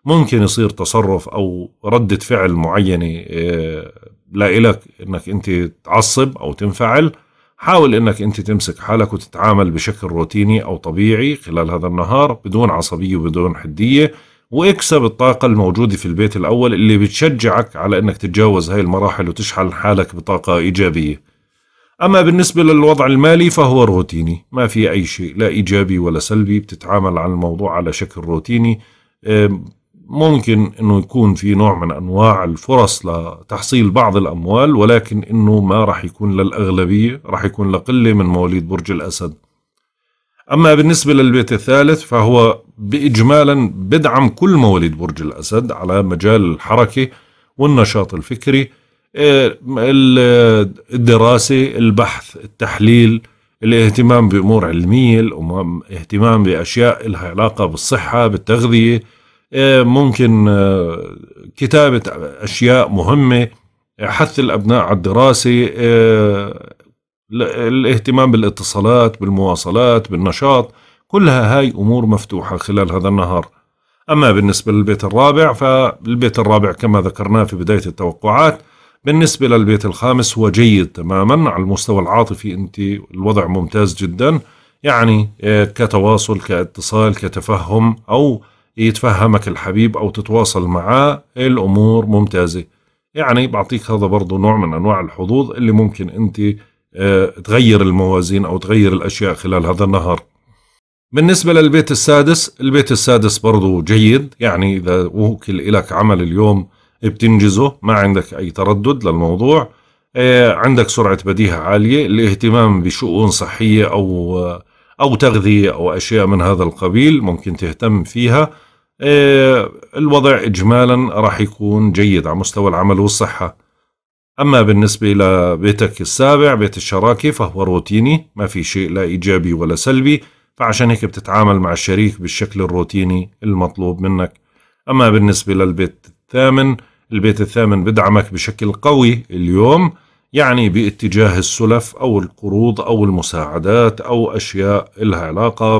[SPEAKER 1] ممكن يصير تصرف أو ردة فعل معينة آه، لا لك أنك أنت تعصب أو تنفعل حاول أنك أنت تمسك حالك وتتعامل بشكل روتيني أو طبيعي خلال هذا النهار بدون عصبية وبدون حدية واكسب الطاقة الموجودة في البيت الأول اللي بتشجعك على أنك تتجاوز هاي المراحل وتشحن حالك بطاقة إيجابية أما بالنسبة للوضع المالي فهو روتيني ما في أي شيء لا إيجابي ولا سلبي بتتعامل عن الموضوع على شكل روتيني ممكن أنه يكون في نوع من أنواع الفرص لتحصيل بعض الأموال ولكن أنه ما راح يكون للأغلبية راح يكون لقلة من مواليد برج الأسد أما بالنسبة للبيت الثالث فهو بإجمالا بدعم كل مواليد برج الأسد على مجال الحركة والنشاط الفكري الدراسة البحث التحليل الاهتمام بأمور علمية الاهتمام بأشياء لها علاقة بالصحة بالتغذية آه، ممكن آه، كتابة أشياء مهمة حث الأبناء على الدراسة آه، الاهتمام بالاتصالات بالمواصلات بالنشاط كلها هاي أمور مفتوحة خلال هذا النهار أما بالنسبة للبيت الرابع فالبيت الرابع كما ذكرناه في بداية التوقعات بالنسبة للبيت الخامس هو جيد تماما على المستوى العاطفي أنت الوضع ممتاز جدا يعني كتواصل كاتصال كتفهم أو يتفهمك الحبيب أو تتواصل معاه الأمور ممتازة يعني بعطيك هذا برضه نوع من أنواع الحظوظ اللي ممكن أنت آه، تغير الموازين أو تغير الأشياء خلال هذا النهار بالنسبة للبيت السادس البيت السادس برضه جيد يعني إذا وكل لك عمل اليوم بتنجزه ما عندك أي تردد للموضوع آه، عندك سرعة بديهة عالية الاهتمام بشؤون صحية أو آه، أو تغذية أو أشياء من هذا القبيل ممكن تهتم فيها آه، الوضع إجمالا راح يكون جيد على مستوى العمل والصحة أما بالنسبة لبيتك السابع بيت الشراكة فهو روتيني ما في شيء لا إيجابي ولا سلبي فعشان هيك بتتعامل مع الشريك بالشكل الروتيني المطلوب منك أما بالنسبة للبيت الثامن البيت الثامن بدعمك بشكل قوي اليوم يعني باتجاه السلف أو القروض أو المساعدات أو أشياء لها علاقة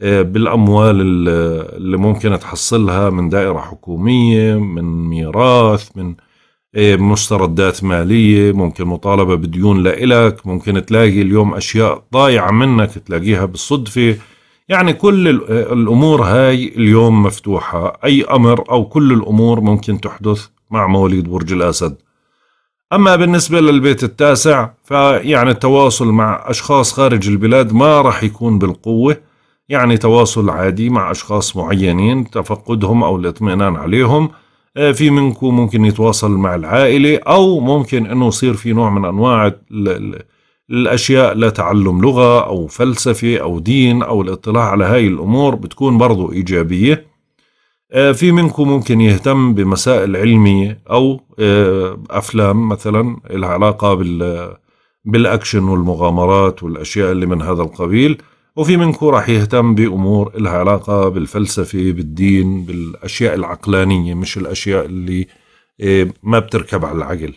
[SPEAKER 1] بالأموال اللي ممكن تحصلها من دائرة حكومية من ميراث من إيه، مستردات مالية ممكن مطالبة بديون لإلك ممكن تلاقي اليوم أشياء ضايعة منك تلاقيها بالصدفة يعني كل الأمور هاي اليوم مفتوحة أي أمر أو كل الأمور ممكن تحدث مع مواليد برج الأسد أما بالنسبة للبيت التاسع فيعني التواصل مع أشخاص خارج البلاد ما راح يكون بالقوة يعني تواصل عادي مع أشخاص معينين تفقدهم أو الاطمئنان عليهم آه، في منكم ممكن يتواصل مع العائلة أو ممكن أنه يصير في نوع من أنواع ال ال الأشياء لتعلم لغة أو فلسفة أو دين أو الاطلاع على هاي الأمور بتكون برضو إيجابية آه، في منكم ممكن يهتم بمسائل علمية أو آه، أفلام مثلا لها علاقة بال بالأكشن والمغامرات والأشياء اللي من هذا القبيل وفي منكم راح يهتم بأمور لها علاقة بالفلسفة بالدين بالأشياء العقلانية مش الأشياء اللي آه، ما بتركب على العقل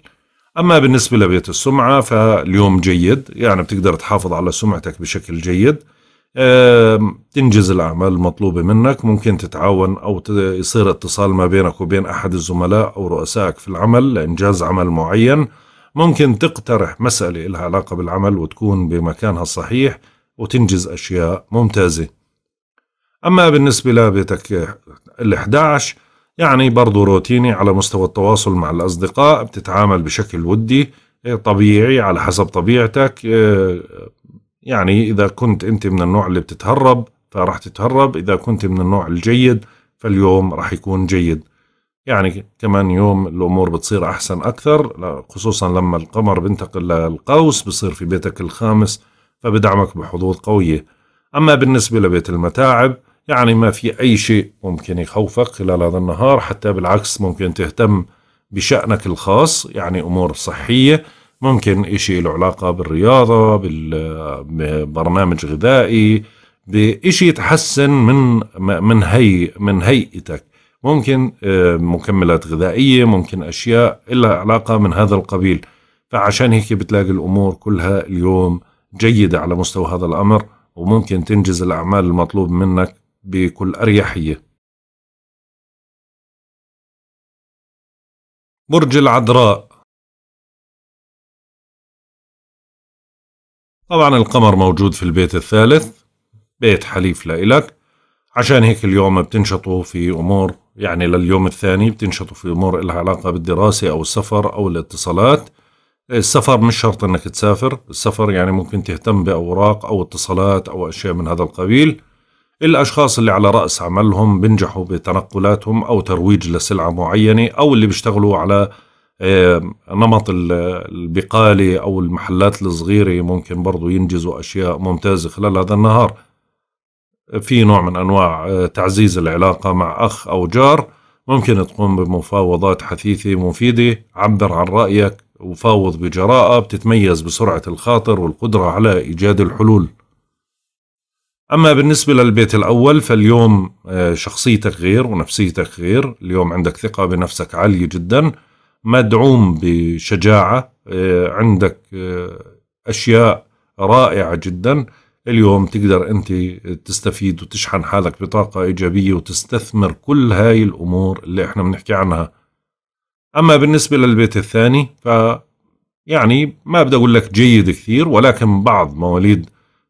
[SPEAKER 1] أما بالنسبة لبيت السمعة فاليوم جيد يعني بتقدر تحافظ على سمعتك بشكل جيد تنجز الأعمال المطلوبة منك ممكن تتعاون أو يصير اتصال ما بينك وبين أحد الزملاء أو رؤسائك في العمل لإنجاز عمل معين ممكن تقترح مسألة لها علاقة بالعمل وتكون بمكانها الصحيح وتنجز أشياء ممتازة أما بالنسبة لبيتك ال 11 يعني برضو روتيني على مستوى التواصل مع الأصدقاء بتتعامل بشكل ودي آه، طبيعي على حسب طبيعتك آه، يعني إذا كنت أنت من النوع اللي بتتهرب فراح تتهرب إذا كنت من النوع الجيد فاليوم راح يكون جيد يعني كمان يوم الأمور بتصير أحسن أكثر خصوصا لما القمر بينتقل للقوس بصير في بيتك الخامس فبدعمك بحظوظ قوية أما بالنسبة لبيت المتاعب يعني ما في أي شيء ممكن يخوفك خلال هذا النهار حتى بالعكس ممكن تهتم بشأنك الخاص يعني أمور صحية ممكن إشي له علاقة بالرياضة ببرنامج غذائي بإشي يتحسن من من هي من هيئتك ممكن آه، مكملات غذائية ممكن أشياء إلها علاقة من هذا القبيل فعشان هيك بتلاقي الأمور كلها اليوم جيدة على مستوى هذا الأمر وممكن تنجز الأعمال المطلوب منك بكل أريحية
[SPEAKER 2] برج العذراء
[SPEAKER 1] طبعا القمر موجود في البيت الثالث بيت حليف لإلك عشان هيك اليوم بتنشطوا في أمور يعني لليوم الثاني بتنشطوا في أمور لها علاقة بالدراسة أو السفر أو الاتصالات السفر مش شرط انك تسافر السفر يعني ممكن تهتم باوراق او اتصالات او اشياء من هذا القبيل الأشخاص اللي على رأس عملهم بنجحوا بتنقلاتهم أو ترويج لسلعة معينة أو اللي بيشتغلوا على آه، نمط البقالة أو المحلات الصغيرة ممكن برضو ينجزوا أشياء ممتازة خلال هذا النهار في نوع من أنواع آه، تعزيز العلاقة مع أخ أو جار ممكن تقوم بمفاوضات حثيثة مفيدة عبر عن رأيك وفاوض بجراءة بتتميز بسرعة الخاطر والقدرة على إيجاد الحلول أما بالنسبة للبيت الأول فاليوم آه، شخصيتك غير ونفسيتك غير اليوم عندك ثقة بنفسك عالية جدا مدعوم بشجاعة آه، عندك آه، أشياء رائعة جدا اليوم تقدر أنت تستفيد وتشحن حالك بطاقة إيجابية وتستثمر كل هاي الأمور اللي إحنا بنحكي عنها أما بالنسبة للبيت الثاني ف يعني ما بدي أقول لك جيد كثير ولكن بعض مواليد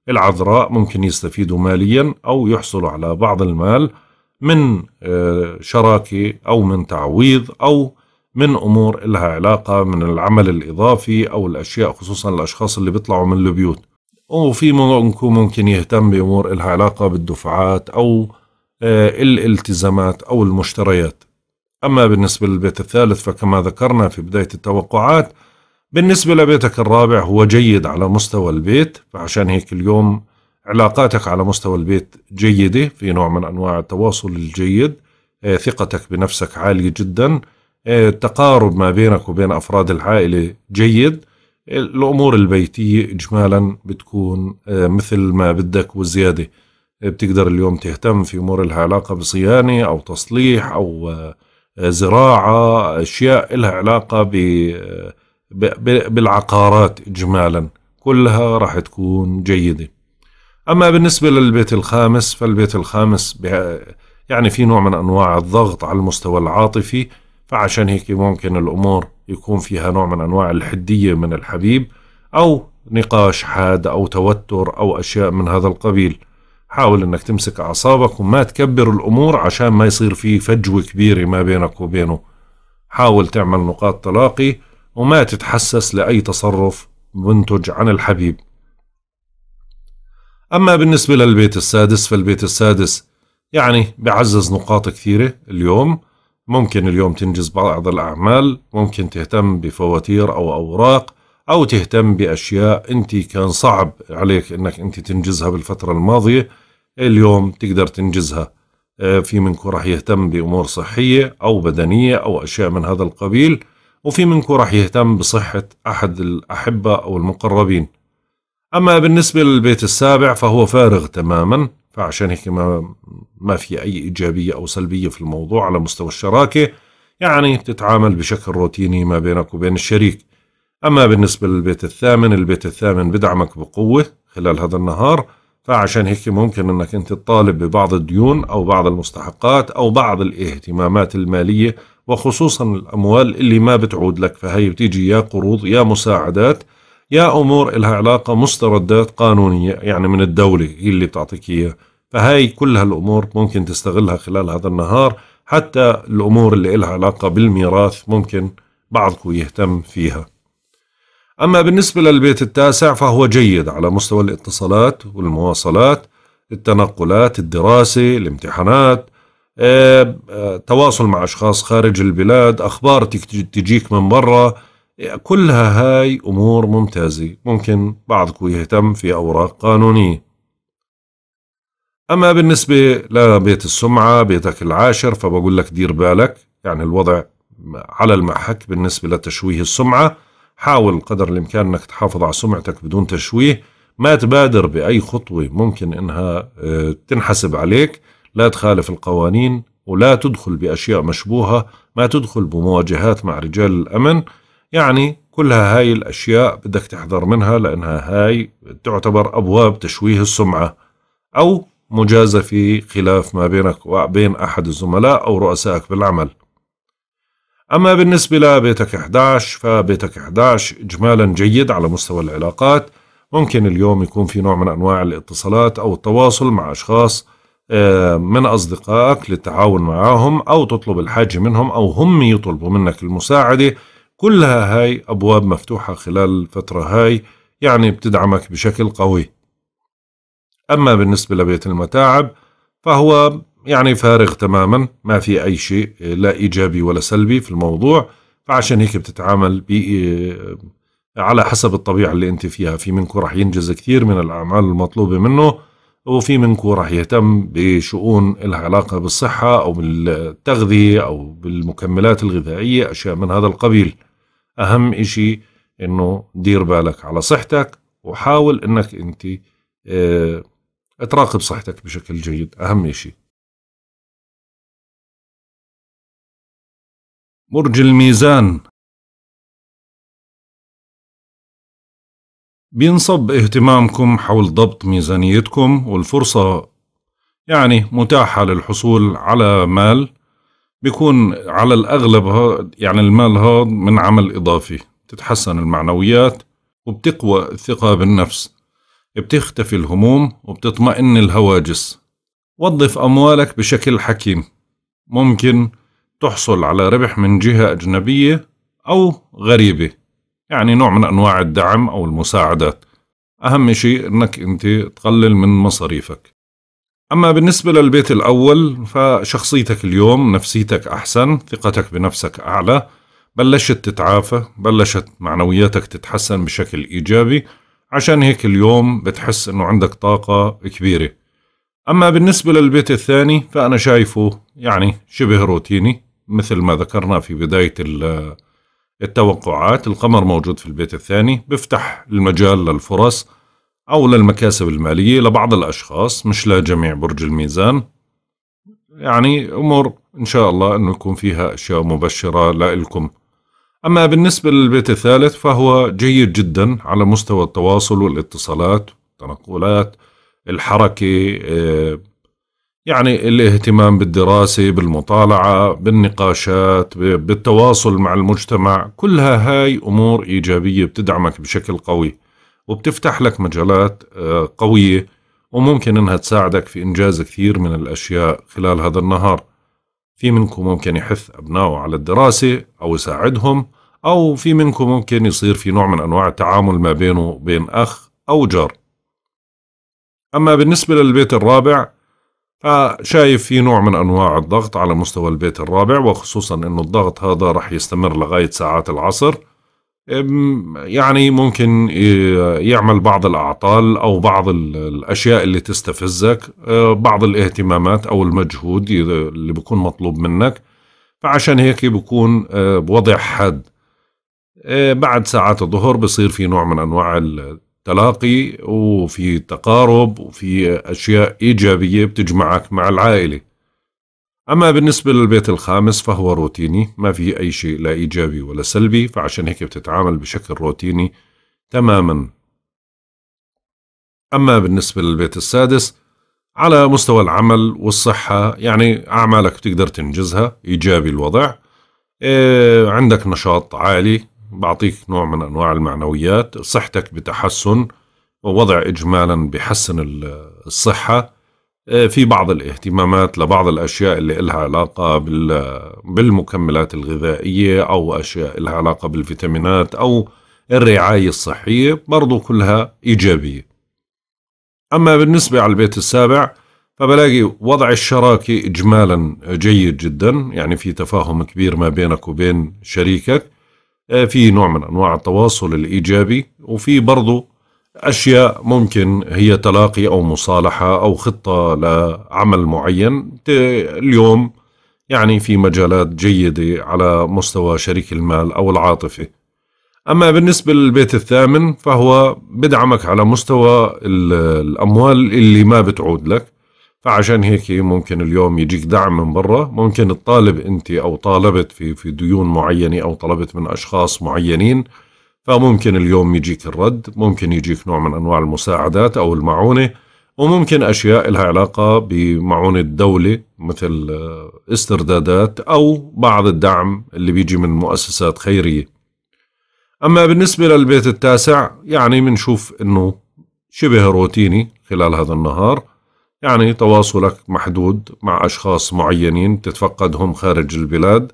[SPEAKER 1] العذراء ممكن يستفيدوا ماليا أو يحصلوا على بعض المال من آه، شراكة أو من تعويض أو من أمور لها علاقة من العمل الإضافي أو الأشياء خصوصا الأشخاص اللي بيطلعوا من البيوت وفي منكم ممكن يهتم بأمور لها علاقة بالدفعات أو آه، الالتزامات أو المشتريات أما بالنسبة للبيت الثالث فكما ذكرنا في بداية التوقعات بالنسبة لبيتك الرابع هو جيد على مستوى البيت فعشان هيك اليوم علاقاتك على مستوى البيت جيدة في نوع من أنواع التواصل الجيد آه، ثقتك بنفسك عالية جدا آه، التقارب ما بينك وبين أفراد العائلة جيد الأمور البيتية إجمالا بتكون آه، مثل ما بدك وزيادة بتقدر اليوم تهتم في أمور لها علاقة بصيانة أو تصليح أو زراعة أشياء لها علاقة ب بالعقارات إجمالا كلها راح تكون جيدة أما بالنسبة للبيت الخامس فالبيت الخامس يعني في نوع من أنواع الضغط على المستوى العاطفي فعشان هيك ممكن الأمور يكون فيها نوع من أنواع الحدية من الحبيب أو نقاش حاد أو توتر أو أشياء من هذا القبيل حاول أنك تمسك أعصابك وما تكبر الأمور عشان ما يصير في فجوة كبيرة ما بينك وبينه حاول تعمل نقاط تلاقي وما تتحسس لأي تصرف منتج عن الحبيب أما بالنسبة للبيت السادس فالبيت السادس يعني بعزز نقاط كثيرة اليوم ممكن اليوم تنجز بعض الأعمال ممكن تهتم بفواتير أو أوراق أو تهتم بأشياء أنت كان صعب عليك أنك أنت تنجزها بالفترة الماضية اليوم تقدر تنجزها آه، في منكم راح يهتم بأمور صحية أو بدنية أو أشياء من هذا القبيل وفي منكم راح يهتم بصحة أحد الأحبة أو المقربين أما بالنسبة للبيت السابع فهو فارغ تماما فعشان هيك ما, ما في أي إيجابية أو سلبية في الموضوع على مستوى الشراكة يعني بتتعامل بشكل روتيني ما بينك وبين الشريك أما بالنسبة للبيت الثامن البيت الثامن بدعمك بقوة خلال هذا النهار فعشان هيك ممكن أنك أنت تطالب ببعض الديون أو بعض المستحقات أو بعض الاهتمامات المالية وخصوصا الأموال اللي ما بتعود لك فهي بتيجي يا قروض يا مساعدات يا أمور إلها علاقة مستردات قانونية يعني من الدولة هي اللي بتعطيك إياه فهي كل هالأمور ممكن تستغلها خلال هذا النهار حتى الأمور اللي إلها علاقة بالميراث ممكن بعضكم يهتم فيها أما بالنسبة للبيت التاسع فهو جيد على مستوى الاتصالات والمواصلات التنقلات الدراسة الامتحانات آه، آه، تواصل مع أشخاص خارج البلاد أخبار تجيك من برا آه، كلها هاي أمور ممتازة ممكن بعضكم يهتم في أوراق قانونية أما بالنسبة لبيت السمعة بيتك العاشر فبقول لك دير بالك يعني الوضع على المحك بالنسبة لتشويه السمعة حاول قدر الإمكان أنك تحافظ على سمعتك بدون تشويه ما تبادر بأي خطوة ممكن أنها تنحسب عليك لا تخالف القوانين ولا تدخل بأشياء مشبوهة ما تدخل بمواجهات مع رجال الأمن يعني كلها هاي الأشياء بدك تحذر منها لأنها هاي تعتبر أبواب تشويه السمعة أو مجازة في خلاف ما بينك وبين أحد الزملاء أو رؤسائك بالعمل أما بالنسبة لبيتك 11 فبيتك 11 إجمالا جيد على مستوى العلاقات ممكن اليوم يكون في نوع من أنواع الاتصالات أو التواصل مع أشخاص آه، من أصدقائك للتعاون معهم أو تطلب الحاجة منهم أو هم يطلبوا منك المساعدة كلها هاي أبواب مفتوحة خلال الفترة هاي يعني بتدعمك بشكل قوي أما بالنسبة لبيت المتاعب فهو يعني فارغ تماما ما في أي شيء آه، لا إيجابي ولا سلبي في الموضوع فعشان هيك بتتعامل آه، على حسب الطبيعة اللي أنت فيها في منكم رح ينجز كثير من الأعمال المطلوبة منه وفي منكم راح يهتم بشؤون لها علاقة بالصحة أو بالتغذية أو بالمكملات الغذائية أشياء من هذا القبيل أهم إشي أنه دير بالك على صحتك وحاول أنك أنت اه تراقب صحتك بشكل
[SPEAKER 2] جيد أهم إشي برج الميزان
[SPEAKER 1] بينصب اهتمامكم حول ضبط ميزانيتكم والفرصة يعني متاحة للحصول على مال بيكون على الأغلب يعني المال هذا من عمل إضافي تتحسن المعنويات وبتقوى الثقة بالنفس بتختفي الهموم وبتطمئن الهواجس وظف أموالك بشكل حكيم ممكن تحصل على ربح من جهة أجنبية أو غريبة يعني نوع من أنواع الدعم أو المساعدات أهم شيء أنك أنت تقلل من مصاريفك أما بالنسبة للبيت الأول فشخصيتك اليوم نفسيتك أحسن ثقتك بنفسك أعلى بلشت تتعافى بلشت معنوياتك تتحسن بشكل إيجابي عشان هيك اليوم بتحس أنه عندك طاقة كبيرة أما بالنسبة للبيت الثاني فأنا شايفه يعني شبه روتيني مثل ما ذكرنا في بداية التوقعات القمر موجود في البيت الثاني بيفتح المجال للفرص أو للمكاسب المالية لبعض الأشخاص مش لجميع برج الميزان يعني أمور إن شاء الله أنه يكون فيها أشياء مبشرة لإلكم أما بالنسبة للبيت الثالث فهو جيد جدا على مستوى التواصل والاتصالات التنقلات الحركة آه، يعني الاهتمام بالدراسة بالمطالعة بالنقاشات بالتواصل مع المجتمع كلها هاي أمور إيجابية بتدعمك بشكل قوي وبتفتح لك مجالات آه، قوية وممكن إنها تساعدك في إنجاز كثير من الأشياء خلال هذا النهار في منكم ممكن يحث أبنائه على الدراسة أو يساعدهم أو في منكم ممكن يصير في نوع من أنواع التعامل ما بينه وبين أخ أو جار أما بالنسبة للبيت الرابع شايف في نوع من أنواع الضغط على مستوى البيت الرابع وخصوصا أنه الضغط هذا رح يستمر لغاية ساعات العصر يعني ممكن يعمل بعض الأعطال أو بعض الأشياء اللي تستفزك أه، بعض الاهتمامات أو المجهود اللي بيكون مطلوب منك فعشان هيك بيكون أه، بوضع حد أه، بعد ساعات الظهر بصير في نوع من أنواع تلاقي وفي تقارب وفي أشياء إيجابية بتجمعك مع العائلة أما بالنسبة للبيت الخامس فهو روتيني ما في أي شيء لا إيجابي ولا سلبي فعشان هيك بتتعامل بشكل روتيني تماما أما بالنسبة للبيت السادس على مستوى العمل والصحة يعني أعمالك بتقدر تنجزها إيجابي الوضع إيه، عندك نشاط عالي بعطيك نوع من أنواع المعنويات صحتك بتحسن ووضع إجمالا بحسن الصحة آه، في بعض الاهتمامات لبعض الأشياء اللي إلها علاقة بالمكملات الغذائية أو أشياء إلها علاقة بالفيتامينات أو الرعاية الصحية برضو كلها إيجابية أما بالنسبة على البيت السابع فبلاقي وضع الشراكة إجمالا جيد جدا يعني في تفاهم كبير ما بينك وبين شريكك آه، في نوع من انواع التواصل الايجابي وفي برضه اشياء ممكن هي تلاقي او مصالحه او خطه لعمل معين اليوم يعني في مجالات جيده على مستوى شريك المال او العاطفه. اما بالنسبه للبيت الثامن فهو بدعمك على مستوى الاموال اللي ما بتعود لك فعشان هيك ممكن اليوم يجيك دعم من برا ممكن تطالب انت او طالبت في في ديون معينه او طلبت من اشخاص معينين فممكن اليوم يجيك الرد ممكن يجيك نوع من انواع المساعدات او المعونه وممكن اشياء لها علاقه بمعونه الدوله مثل آه، استردادات او بعض الدعم اللي بيجي من مؤسسات خيريه اما بالنسبه للبيت التاسع يعني بنشوف انه شبه روتيني خلال هذا النهار يعني تواصلك محدود مع أشخاص معينين تتفقدهم خارج البلاد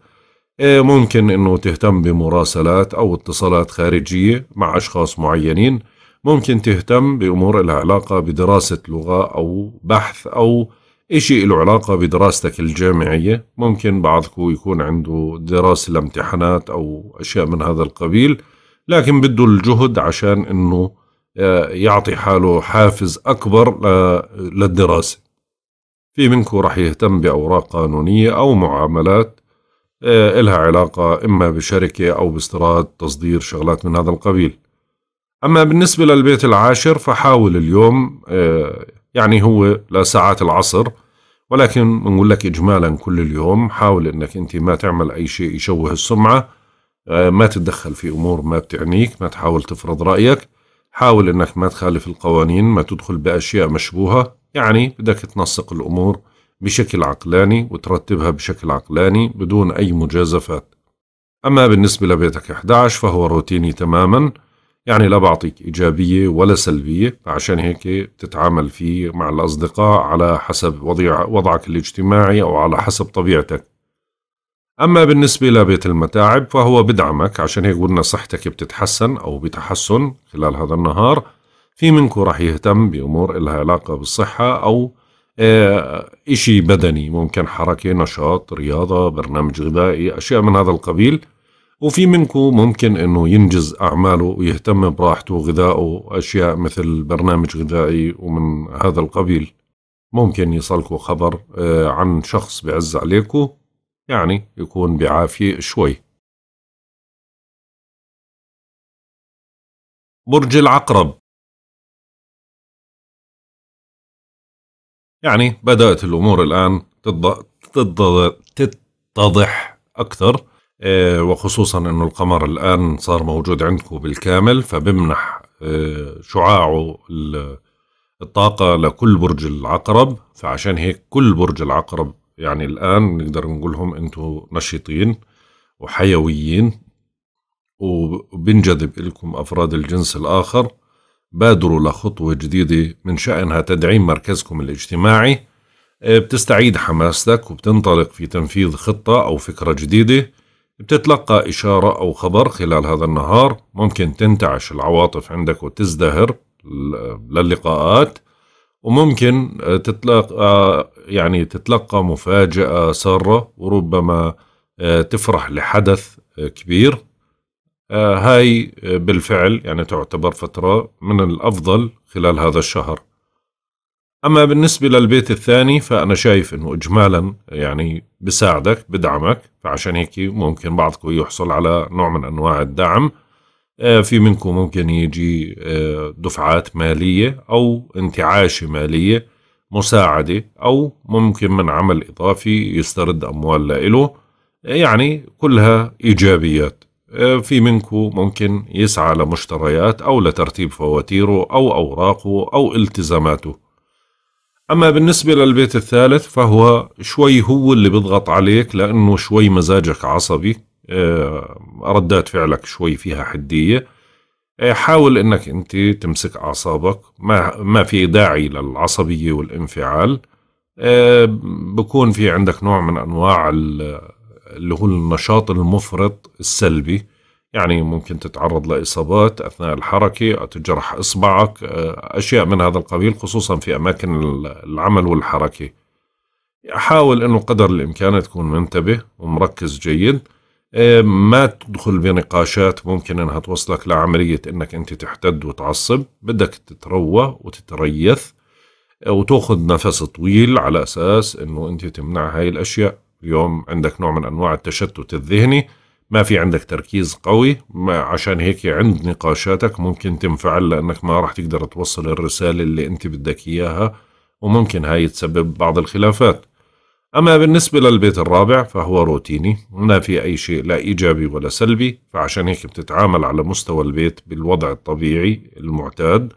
[SPEAKER 1] إيه، ممكن أنه تهتم بمراسلات أو اتصالات خارجية مع أشخاص معينين ممكن تهتم بأمور العلاقة علاقة بدراسة لغة أو بحث أو إشي له علاقة بدراستك الجامعية ممكن بعضكم يكون عنده دراسة لامتحانات أو أشياء من هذا القبيل لكن بده الجهد عشان أنه يعطي حاله حافز أكبر للدراسة في منكم راح يهتم بأوراق قانونية أو معاملات آه، إلها علاقة إما بشركة أو باستيراد تصدير شغلات من هذا القبيل أما بالنسبة للبيت العاشر فحاول اليوم آه، يعني هو لساعات العصر ولكن بنقول لك إجمالا كل اليوم حاول أنك أنت ما تعمل أي شيء يشوه السمعة آه، ما تتدخل في أمور ما بتعنيك ما تحاول تفرض رأيك حاول أنك ما تخالف القوانين ما تدخل بأشياء مشبوهة يعني بدك تنسق الأمور بشكل عقلاني وترتبها بشكل عقلاني بدون أي مجازفات أما بالنسبة لبيتك 11 فهو روتيني تماما يعني لا بعطيك إيجابية ولا سلبية عشان هيك بتتعامل فيه مع الأصدقاء على حسب وضع وضعك الاجتماعي أو على حسب طبيعتك أما بالنسبة لبيت المتاعب فهو بدعمك عشان هيك قلنا صحتك بتتحسن أو بتحسن خلال هذا النهار في منكم راح يهتم بأمور إلها علاقة بالصحة أو آه، إشي بدني ممكن حركة نشاط رياضة برنامج غذائي أشياء من هذا القبيل وفي منكم ممكن انه ينجز اعماله ويهتم براحته وغذائه اشياء مثل برنامج غذائي ومن هذا القبيل ممكن يصلكوا خبر آه، عن شخص بعز عليكم يعني يكون بعافية شوي
[SPEAKER 2] برج العقرب يعني بدأت
[SPEAKER 1] الأمور الآن تتضح أكثر آه، وخصوصا أنه القمر الآن صار موجود عندكم بالكامل فبمنح آه، شعاعه الطاقة لكل برج العقرب فعشان هيك كل برج العقرب يعني الآن نقدر نقولهم أنتم نشيطين وحيويين وبنجذب لكم أفراد الجنس الآخر بادروا لخطوة جديدة من شأنها تدعيم مركزكم الاجتماعي إيه، بتستعيد حماستك وبتنطلق في تنفيذ خطة أو فكرة جديدة بتتلقى إشارة أو خبر خلال هذا النهار ممكن تنتعش العواطف عندك وتزدهر للقاءات وممكن آه، تتلقى آه، يعني تتلقى مفاجأة سارة وربما آه، تفرح لحدث آه، كبير آه، هاي بالفعل يعني تعتبر فترة من الأفضل خلال هذا الشهر أما بالنسبة للبيت الثاني فأنا شايف أنه إجمالا يعني بساعدك بدعمك فعشان هيك ممكن بعضكم يحصل على نوع من أنواع الدعم في منكم ممكن يجي دفعات مالية أو انتعاشة مالية مساعدة أو ممكن من عمل إضافي يسترد أموال لإله يعني كلها إيجابيات في منكو ممكن يسعى لمشتريات أو لترتيب فواتيره أو أوراقه أو التزاماته أما بالنسبة للبيت الثالث فهو شوي هو اللي بيضغط عليك لأنه شوي مزاجك عصبي أه، ردات فعلك شوي فيها حدية إيه، حاول انك انت تمسك اعصابك ما ما في داعي للعصبيه والانفعال إيه، بكون في عندك نوع من انواع اللي هو النشاط المفرط السلبي يعني ممكن تتعرض لاصابات اثناء الحركه تجرح اصبعك إيه، اشياء من هذا القبيل خصوصا في اماكن العمل والحركه حاول انه قدر الامكان تكون منتبه ومركز جيد إيه، ما تدخل بنقاشات ممكن انها توصلك لعمليه انك انت تحتد وتعصب بدك تتروى وتتريث إيه، وتاخذ نفس طويل على اساس انه انت تمنع هاي الاشياء اليوم عندك نوع من انواع التشتت الذهني ما في عندك تركيز قوي ما عشان هيك عند نقاشاتك ممكن تنفعل لانك ما راح تقدر توصل الرساله اللي انت بدك اياها وممكن هاي تسبب بعض الخلافات أما بالنسبة للبيت الرابع فهو روتيني ما في أي شيء لا إيجابي ولا سلبي فعشان هيك بتتعامل على مستوى البيت بالوضع الطبيعي المعتاد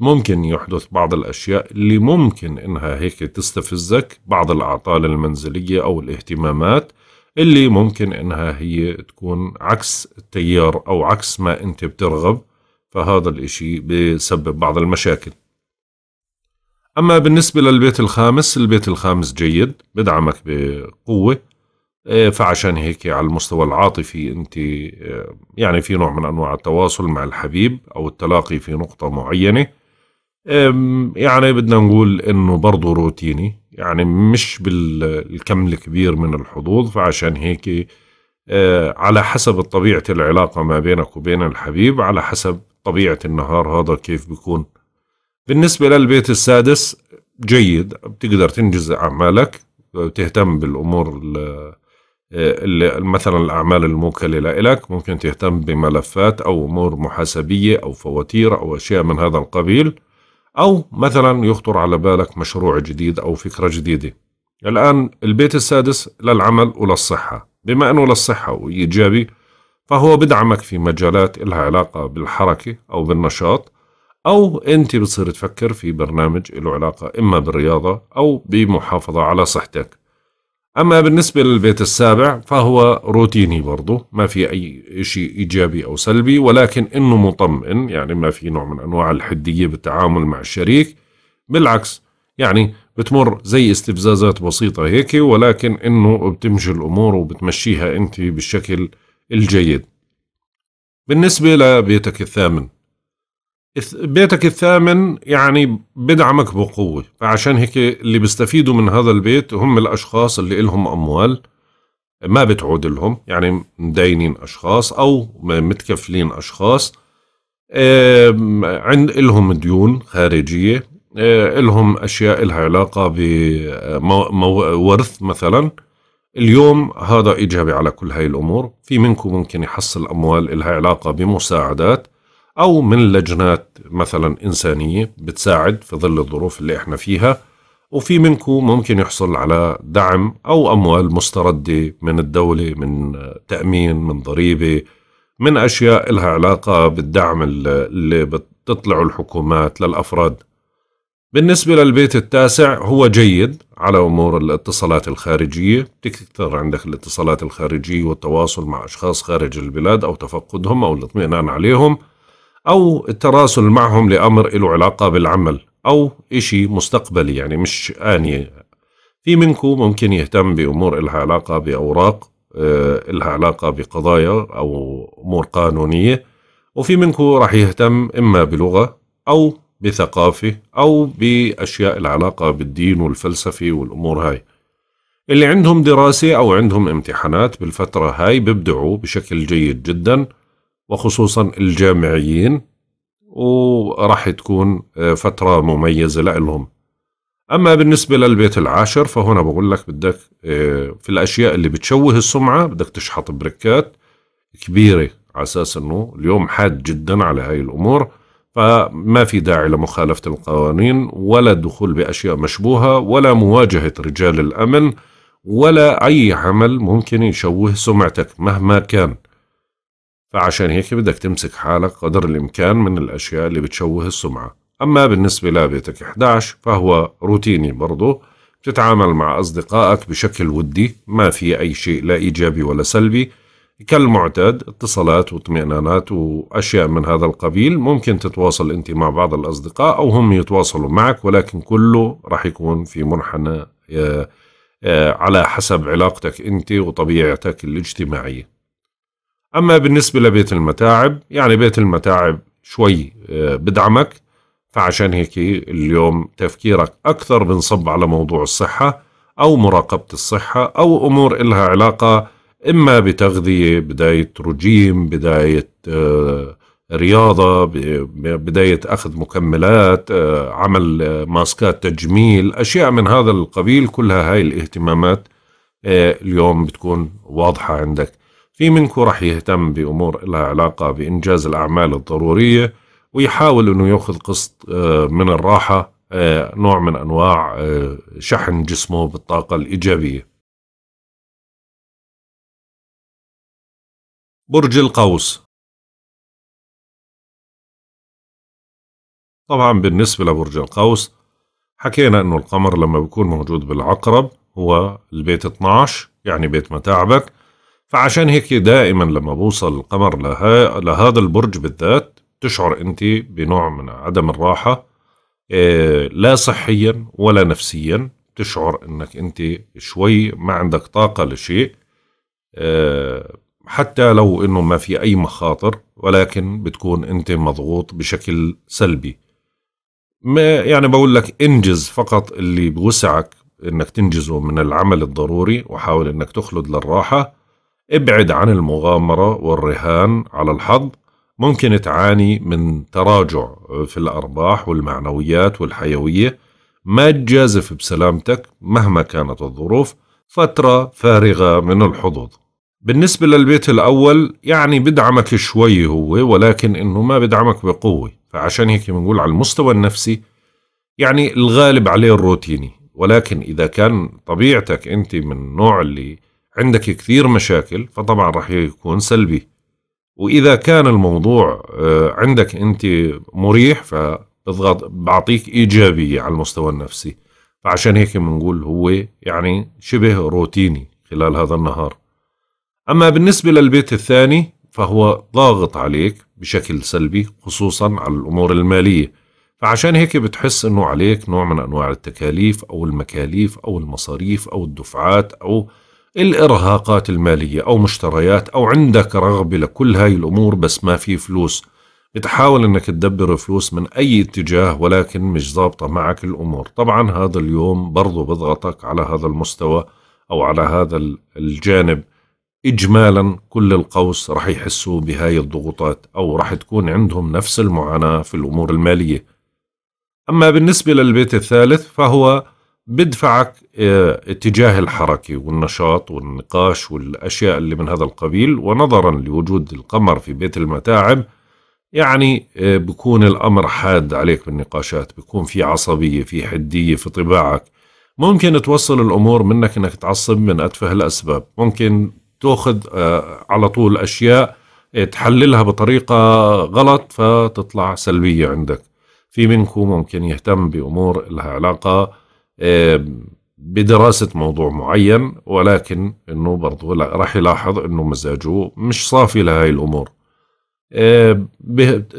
[SPEAKER 1] ممكن يحدث بعض الأشياء اللي ممكن إنها هيك تستفزك بعض الأعطال المنزلية أو الاهتمامات اللي ممكن إنها هي تكون عكس التيار أو عكس ما أنت بترغب فهذا الإشي بسبب بعض المشاكل أما بالنسبة للبيت الخامس البيت الخامس جيد بدعمك بقوة آه، فعشان هيك على المستوى العاطفي أنت آه، يعني في نوع من أنواع التواصل مع الحبيب أو التلاقي في نقطة معينة يعني بدنا نقول أنه برضه روتيني يعني مش بالكم الكبير من الحظوظ فعشان هيك آه، على حسب طبيعة العلاقة ما بينك وبين الحبيب على حسب طبيعة النهار هذا كيف بيكون بالنسبة للبيت السادس جيد بتقدر تنجز أعمالك وتهتم بالأمور اللي مثلا الأعمال الموكلة لإلك ممكن تهتم بملفات أو أمور محاسبية أو فواتير أو أشياء من هذا القبيل أو مثلا يخطر على بالك مشروع جديد أو فكرة جديدة الآن البيت السادس للعمل وللصحة بما أنه للصحة وإيجابي فهو بدعمك في مجالات لها علاقة بالحركة أو بالنشاط أو أنت بتصير تفكر في برنامج له علاقة إما بالرياضة أو بمحافظة على صحتك أما بالنسبة للبيت السابع فهو روتيني برضه ما في أي شيء إيجابي أو سلبي ولكن إنه مطمئن يعني ما في نوع من أنواع الحدية بالتعامل مع الشريك بالعكس يعني بتمر زي استفزازات بسيطة هيك ولكن إنه بتمشي الأمور وبتمشيها أنت بالشكل الجيد بالنسبة لبيتك الثامن بيتك الثامن يعني بدعمك بقوة فعشان هيك اللي بيستفيدوا من هذا البيت هم الأشخاص اللي إلهم أموال ما بتعود لهم يعني مدينين أشخاص أو متكفلين أشخاص عند إلهم ديون خارجية آه، إلهم أشياء إلها علاقة بورث آه، مثلا اليوم هذا إيجابي على كل هاي الأمور في منكم ممكن يحصل أموال إلها علاقة بمساعدات أو من لجنات مثلا إنسانية بتساعد في ظل الظروف اللي إحنا فيها وفي منكم ممكن يحصل على دعم أو أموال مستردة من الدولة من تأمين من ضريبة من أشياء لها علاقة بالدعم اللي بتطلعه الحكومات للأفراد بالنسبة للبيت التاسع هو جيد على أمور الاتصالات الخارجية تكثر عندك الاتصالات الخارجية والتواصل مع أشخاص خارج البلاد أو تفقدهم أو الاطمئنان عليهم أو التراسل معهم لأمر له علاقة بالعمل أو إشي مستقبلي يعني مش آنية في منكم ممكن يهتم بأمور إلها علاقة بأوراق آه، إلها علاقة بقضايا أو أمور قانونية وفي منكم راح يهتم إما بلغة أو بثقافة أو بأشياء العلاقة بالدين والفلسفة والأمور هاي اللي عندهم دراسة أو عندهم امتحانات بالفترة هاي بيبدعوا بشكل جيد جداً وخصوصا الجامعيين وراح تكون آه، فترة مميزة لهم أما بالنسبة للبيت العاشر فهنا بقول لك بدك آه، في الأشياء اللي بتشوه السمعة بدك تشحط بركات كبيرة على أساس أنه اليوم حاد جدا على هاي الأمور فما في داعي لمخالفة القوانين ولا الدخول بأشياء مشبوهة ولا مواجهة رجال الأمن ولا أي عمل ممكن يشوه سمعتك مهما كان فعشان هيك بدك تمسك حالك قدر الإمكان من الأشياء اللي بتشوه السمعة أما بالنسبة لبيتك 11 فهو روتيني برضه بتتعامل مع أصدقائك بشكل ودي ما في أي شيء لا إيجابي ولا سلبي كالمعتاد اتصالات واطمئنانات وأشياء من هذا القبيل ممكن تتواصل أنت مع بعض الأصدقاء أو هم يتواصلوا معك ولكن كله راح يكون في منحنى آه، آه، على حسب علاقتك أنت وطبيعتك الاجتماعية أما بالنسبة لبيت المتاعب يعني بيت المتاعب شوي آه، بدعمك فعشان هيك اليوم تفكيرك أكثر بنصب على موضوع الصحة أو مراقبة الصحة أو أمور إلها علاقة إما بتغذية بداية رجيم بداية آه، رياضة بداية أخذ مكملات آه، عمل ماسكات تجميل أشياء من هذا القبيل كلها هاي الاهتمامات اليوم بتكون واضحة عندك في منكم راح يهتم بأمور لها علاقة بإنجاز الأعمال الضرورية ويحاول أنه يأخذ قسط آه، من الراحة آه، نوع من أنواع آه، شحن جسمه
[SPEAKER 2] بالطاقة الإيجابية برج القوس
[SPEAKER 1] طبعا بالنسبة لبرج القوس حكينا أنه القمر لما بيكون موجود بالعقرب هو البيت 12 يعني بيت متاعبك فعشان هيك دائما لما بوصل القمر لها لهذا البرج بالذات تشعر انت بنوع من عدم الراحه آه، لا صحيا ولا نفسيا تشعر انك انت شوي ما عندك طاقه لشيء آه، حتى لو انه ما في اي مخاطر ولكن بتكون انت مضغوط بشكل سلبي ما يعني بقول لك انجز فقط اللي بوسعك انك تنجزه من العمل الضروري وحاول انك تخلد للراحه ابعد عن المغامرة والرهان على الحظ ممكن تعاني من تراجع في الأرباح والمعنويات والحيوية ما تجازف بسلامتك مهما كانت الظروف فترة فارغة من الحظوظ بالنسبة للبيت الأول يعني بدعمك شوي هو ولكن إنه ما بدعمك بقوة فعشان هيك بنقول على المستوى النفسي يعني الغالب عليه الروتيني ولكن إذا كان طبيعتك أنت من النوع اللي عندك كثير مشاكل فطبعا راح يكون سلبي وإذا كان الموضوع آه، عندك أنت مريح فبضغط بعطيك إيجابية على المستوى النفسي فعشان هيك بنقول هو يعني شبه روتيني خلال هذا النهار أما بالنسبة للبيت الثاني فهو ضاغط عليك بشكل سلبي خصوصا على الأمور المالية فعشان هيك بتحس أنه عليك نوع من أنواع التكاليف أو المكاليف أو المصاريف أو الدفعات أو الإرهاقات المالية أو مشتريات أو عندك رغبة لكل هاي الأمور بس ما في فلوس بتحاول انك تدبر فلوس من اي اتجاه ولكن مش ضابطه معك الامور طبعا هذا اليوم برضو بضغطك على هذا المستوى او على هذا الجانب اجمالا كل القوس رح يحسوا بهاي الضغوطات او رح تكون عندهم نفس المعاناة في الامور المالية اما بالنسبة للبيت الثالث فهو بدفعك آه، اتجاه الحركة والنشاط والنقاش والأشياء اللي من هذا القبيل ونظرا لوجود القمر في بيت المتاعب يعني آه، بكون الأمر حاد عليك بالنقاشات بكون في عصبية في حدية في طباعك ممكن توصل الأمور منك أنك تعصب من أتفه الأسباب ممكن تأخذ آه، على طول أشياء تحللها بطريقة غلط فتطلع سلبية عندك في منكم ممكن يهتم بأمور لها علاقة بدراسة موضوع معين ولكن انه برضه راح يلاحظ انه مزاجه مش صافي لهاي الامور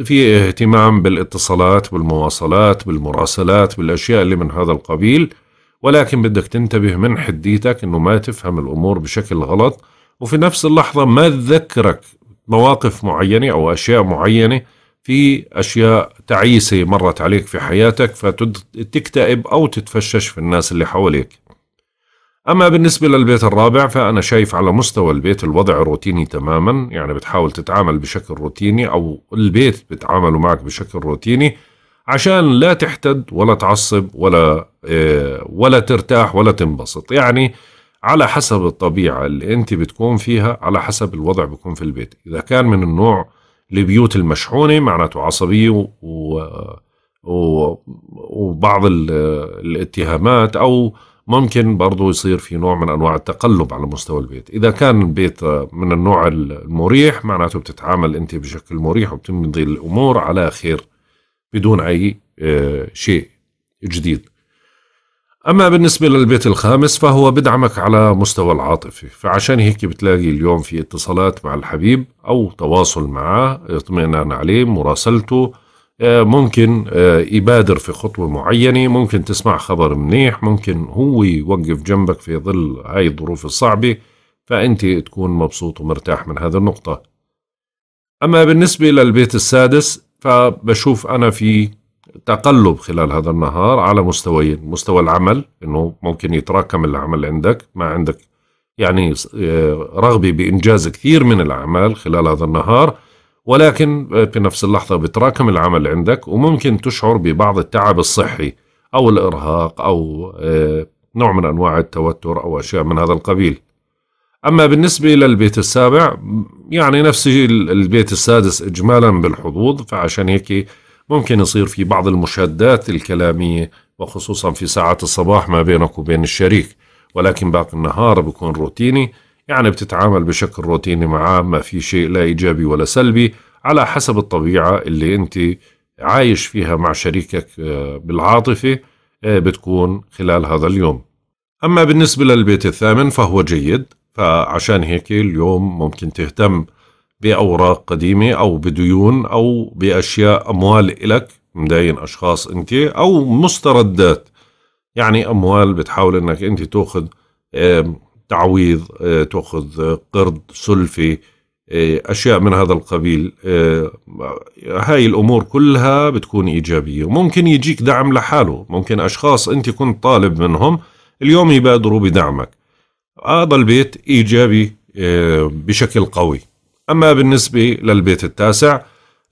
[SPEAKER 1] في اهتمام بالاتصالات بالمواصلات بالمراسلات بالاشياء اللي من هذا القبيل ولكن بدك تنتبه من حديتك انه ما تفهم الامور بشكل غلط وفي نفس اللحظة ما تذكرك مواقف معينة او اشياء معينة في اشياء تعيسة مرت عليك في حياتك فتكتئب أو تتفشش في الناس اللي حواليك أما بالنسبة للبيت الرابع فأنا شايف على مستوى البيت الوضع روتيني تماما يعني بتحاول تتعامل بشكل روتيني أو البيت بتعاملوا معك بشكل روتيني عشان لا تحتد ولا تعصب ولا آه، ولا ترتاح ولا تنبسط يعني على حسب الطبيعة اللي أنت بتكون فيها على حسب الوضع بيكون في البيت إذا كان من النوع البيوت المشحونه معناته عصبيه و, و وبعض الاتهامات او ممكن برضه يصير في نوع من انواع التقلب على مستوى البيت اذا كان البيت من النوع المريح معناته بتتعامل انت بشكل مريح وبتمضي الامور على خير بدون اي آه، شيء جديد أما بالنسبة للبيت الخامس فهو بدعمك على مستوى العاطفي فعشان هيك بتلاقي اليوم في اتصالات مع الحبيب أو تواصل معه اطمئنان عليه مراسلته آه، ممكن آه، يبادر في خطوة معينة ممكن تسمع خبر منيح ممكن هو يوقف جنبك في ظل هاي الظروف الصعبة فأنت تكون مبسوط ومرتاح من هذه النقطة أما بالنسبة للبيت السادس فبشوف أنا في تقلب خلال هذا النهار على مستويين مستوى العمل انه ممكن يتراكم العمل عندك ما عندك يعني آه، رغبه بانجاز كثير من الاعمال خلال هذا النهار ولكن آه، في نفس اللحظه بتراكم العمل عندك وممكن تشعر ببعض التعب الصحي او الارهاق او آه، نوع من انواع التوتر او اشياء من هذا القبيل اما بالنسبه للبيت السابع يعني نفس البيت السادس اجمالا بالحظوظ فعشان هيك ممكن يصير في بعض المشادات الكلامية وخصوصا في ساعات الصباح ما بينك وبين الشريك ولكن باقي النهار بيكون روتيني يعني بتتعامل بشكل روتيني معاه ما في شيء لا إيجابي ولا سلبي على حسب الطبيعة اللي أنت عايش فيها مع شريكك آه، بالعاطفة آه، بتكون خلال هذا اليوم أما بالنسبة للبيت الثامن فهو جيد فعشان هيك اليوم ممكن تهتم بأوراق قديمة أو بديون أو بأشياء أموال إلك مدين أشخاص أنت أو مستردات يعني أموال بتحاول أنك أنت تأخذ تعويض آه، تأخذ آه، قرض سلفي آه، أشياء من هذا القبيل هاي الأمور كلها بتكون إيجابية وممكن يجيك دعم لحاله ممكن أشخاص أنت كنت طالب منهم اليوم يبادروا بدعمك هذا البيت إيجابي بشكل قوي أما بالنسبة للبيت التاسع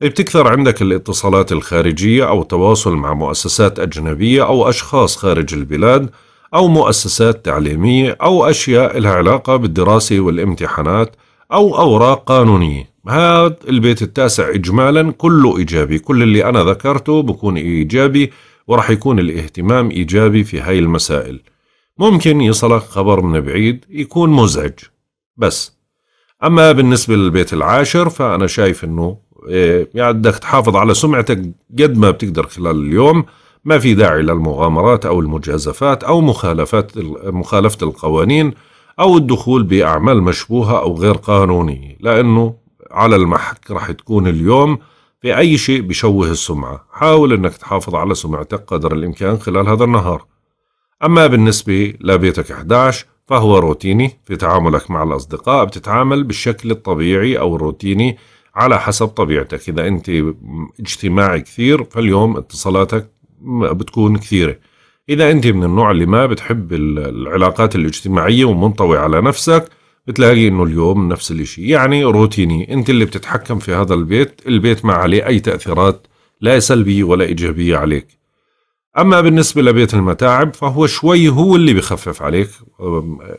[SPEAKER 1] بتكثر عندك الاتصالات الخارجية أو التواصل مع مؤسسات أجنبية أو أشخاص خارج البلاد أو مؤسسات تعليمية أو أشياء لها علاقة بالدراسة والامتحانات أو أوراق قانونية هذا البيت التاسع إجمالا كله إيجابي كل اللي أنا ذكرته بكون إيجابي ورح يكون الاهتمام إيجابي في هاي المسائل ممكن يصلك خبر من بعيد يكون مزعج بس أما بالنسبة للبيت العاشر فأنا شايف أنه إيه، يعني بدك تحافظ على سمعتك قد ما بتقدر خلال اليوم ما في داعي للمغامرات أو المجازفات أو مخالفات مخالفة القوانين أو الدخول بأعمال مشبوهة أو غير قانونية لأنه على المحك راح تكون اليوم في أي شيء بشوه السمعة حاول أنك تحافظ على سمعتك قدر الإمكان خلال هذا النهار أما بالنسبة لبيتك 11 فهو روتيني في تعاملك مع الأصدقاء بتتعامل بالشكل الطبيعي أو الروتيني على حسب طبيعتك إذا أنت اجتماعي كثير فاليوم اتصالاتك بتكون كثيرة إذا أنت من النوع اللي ما بتحب العلاقات الاجتماعية ومنطوي على نفسك بتلاقي انه اليوم نفس الاشي يعني روتيني انت اللي بتتحكم في هذا البيت البيت ما عليه اي تأثيرات لا سلبية ولا ايجابية عليك أما بالنسبة لبيت المتاعب فهو شوي هو اللي بخفف عليك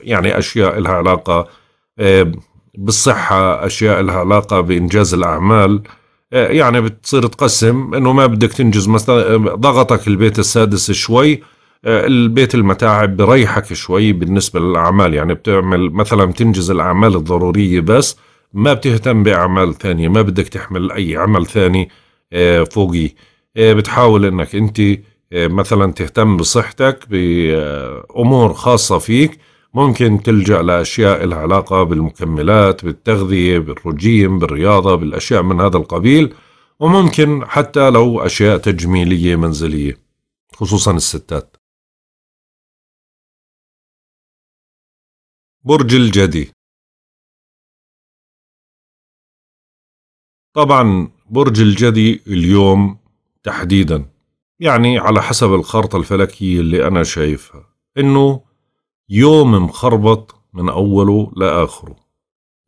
[SPEAKER 1] يعني أشياء لها علاقة آه، بالصحة أشياء لها علاقة بإنجاز الأعمال آه، يعني بتصير تقسم انه ما بدك تنجز مثلا ضغطك البيت السادس شوي آه، البيت المتاعب بريحك شوي بالنسبه للاعمال يعني بتعمل مثلا تنجز الاعمال الضروريه بس ما بتهتم باعمال ثانيه ما بدك تحمل اي عمل ثاني فوقي بتحاول انك انت مثلا تهتم بصحتك بأمور خاصة فيك ممكن تلجأ لأشياء لها علاقة بالمكملات بالتغذية بالرجيم بالرياضة بالأشياء من هذا القبيل وممكن حتى لو أشياء تجميلية منزلية خصوصا الستات
[SPEAKER 2] برج الجدي
[SPEAKER 1] طبعا برج الجدي اليوم تحديدا يعني على حسب الخارطة الفلكية اللي أنا شايفها إنه يوم مخربط من أوله لآخره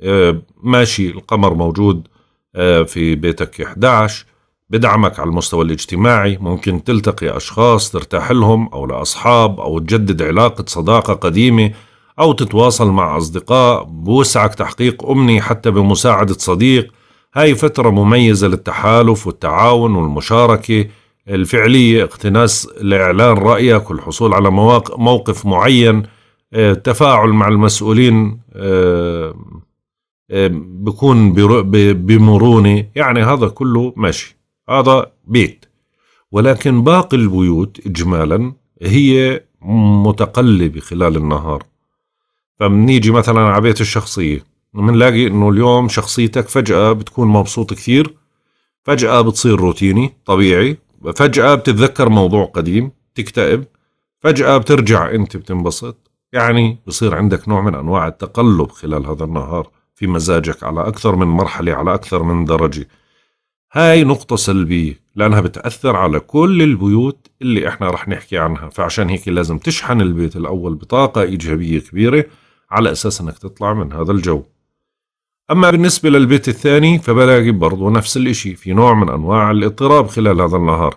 [SPEAKER 1] آه، ماشي القمر موجود آه، في بيتك 11 بدعمك على المستوى الاجتماعي ممكن تلتقي أشخاص ترتاح لهم أو لأصحاب أو تجدد علاقة صداقة قديمة أو تتواصل مع أصدقاء بوسعك تحقيق أمني حتى بمساعدة صديق هاي فترة مميزة للتحالف والتعاون والمشاركة الفعلية اقتناس لإعلان رأيك والحصول على موقف معين التفاعل آه، مع المسؤولين آه، آه، بكون بمرونة يعني هذا كله ماشي هذا بيت ولكن باقي البيوت إجمالا هي متقلبة خلال النهار فبنيجي مثلا على بيت الشخصية بنلاقي انه اليوم شخصيتك فجأة بتكون مبسوط كثير فجأة بتصير روتيني طبيعي فجأة بتتذكر موضوع قديم تكتئب فجأة بترجع أنت بتنبسط يعني بصير عندك نوع من أنواع التقلب خلال هذا النهار في مزاجك على أكثر من مرحلة على أكثر من درجة هاي نقطة سلبية لأنها بتأثر على كل البيوت اللي إحنا رح نحكي عنها فعشان هيك لازم تشحن البيت الأول بطاقة إيجابية كبيرة على أساس أنك تطلع من هذا الجو أما بالنسبة للبيت الثاني فبلاقي برضو نفس الإشي في نوع من أنواع الاضطراب خلال هذا النهار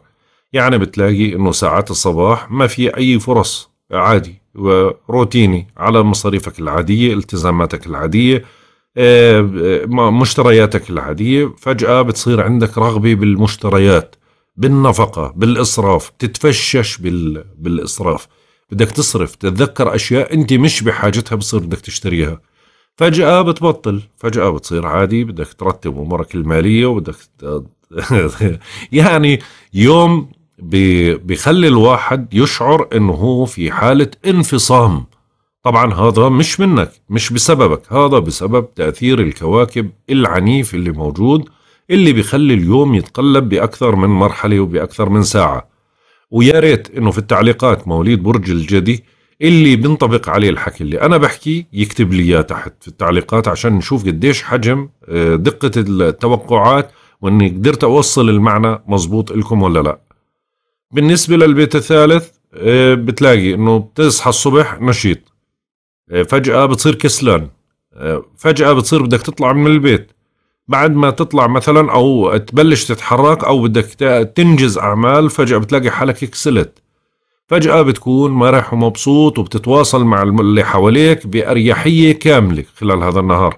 [SPEAKER 1] يعني بتلاقي إنه ساعات الصباح ما في أي فرص عادي وروتيني على مصاريفك العادية التزاماتك العادية آه، مشترياتك العادية فجأة بتصير عندك رغبة بالمشتريات بالنفقة بالإصراف تتفشش بال... بالإصراف بدك تصرف تتذكر أشياء أنت مش بحاجتها بصير بدك تشتريها فجأة بتبطل فجأة بتصير عادي بدك ترتب أمورك المالية وبدك يعني يوم بيخلي الواحد يشعر انه هو في حالة انفصام طبعا هذا مش منك مش بسببك هذا بسبب تأثير الكواكب العنيف اللي موجود اللي بيخلي اليوم يتقلب بأكثر من مرحلة وبأكثر من ساعة ويا ريت انه في التعليقات مواليد برج الجدي اللي بنطبق عليه الحكي اللي انا بحكيه يكتب لي اياه تحت في التعليقات عشان نشوف قديش حجم آه، دقه التوقعات واني قدرت اوصل المعنى مزبوط لكم ولا لا بالنسبه للبيت الثالث آه، بتلاقي انه بتصحى الصبح نشيط آه، فجاه بتصير كسلان فجاه بتصير بدك تطلع من البيت بعد ما تطلع مثلا او تبلش تتحرك او بدك تنجز اعمال فجاه بتلاقي حالك كسلت فجأة بتكون مرح ومبسوط وبتتواصل مع اللي حواليك بأريحية كاملة خلال هذا النهار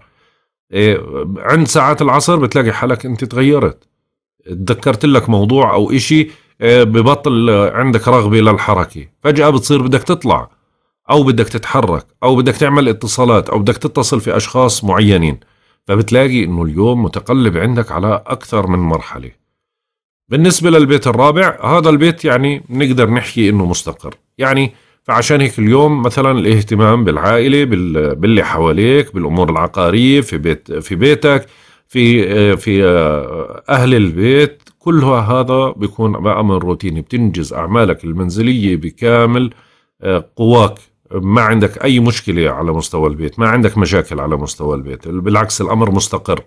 [SPEAKER 1] إيه عند ساعات العصر بتلاقي حالك انت تغيرت تذكرت لك موضوع او اشي إيه، ببطل عندك رغبة للحركة فجأة بتصير بدك تطلع او بدك تتحرك او بدك تعمل اتصالات او بدك تتصل في اشخاص معينين فبتلاقي انه اليوم متقلب عندك على اكثر من مرحله بالنسبة للبيت الرابع هذا البيت يعني بنقدر نحكي انه مستقر يعني فعشان هيك اليوم مثلا الاهتمام بالعائلة باللي حواليك بالامور العقارية في بيت في بيتك في في آه، اهل البيت كل هذا بيكون امر روتيني بتنجز اعمالك المنزلية بكامل آه، قواك ما عندك اي مشكله على مستوى البيت ما عندك مشاكل على مستوى البيت بالعكس الامر مستقر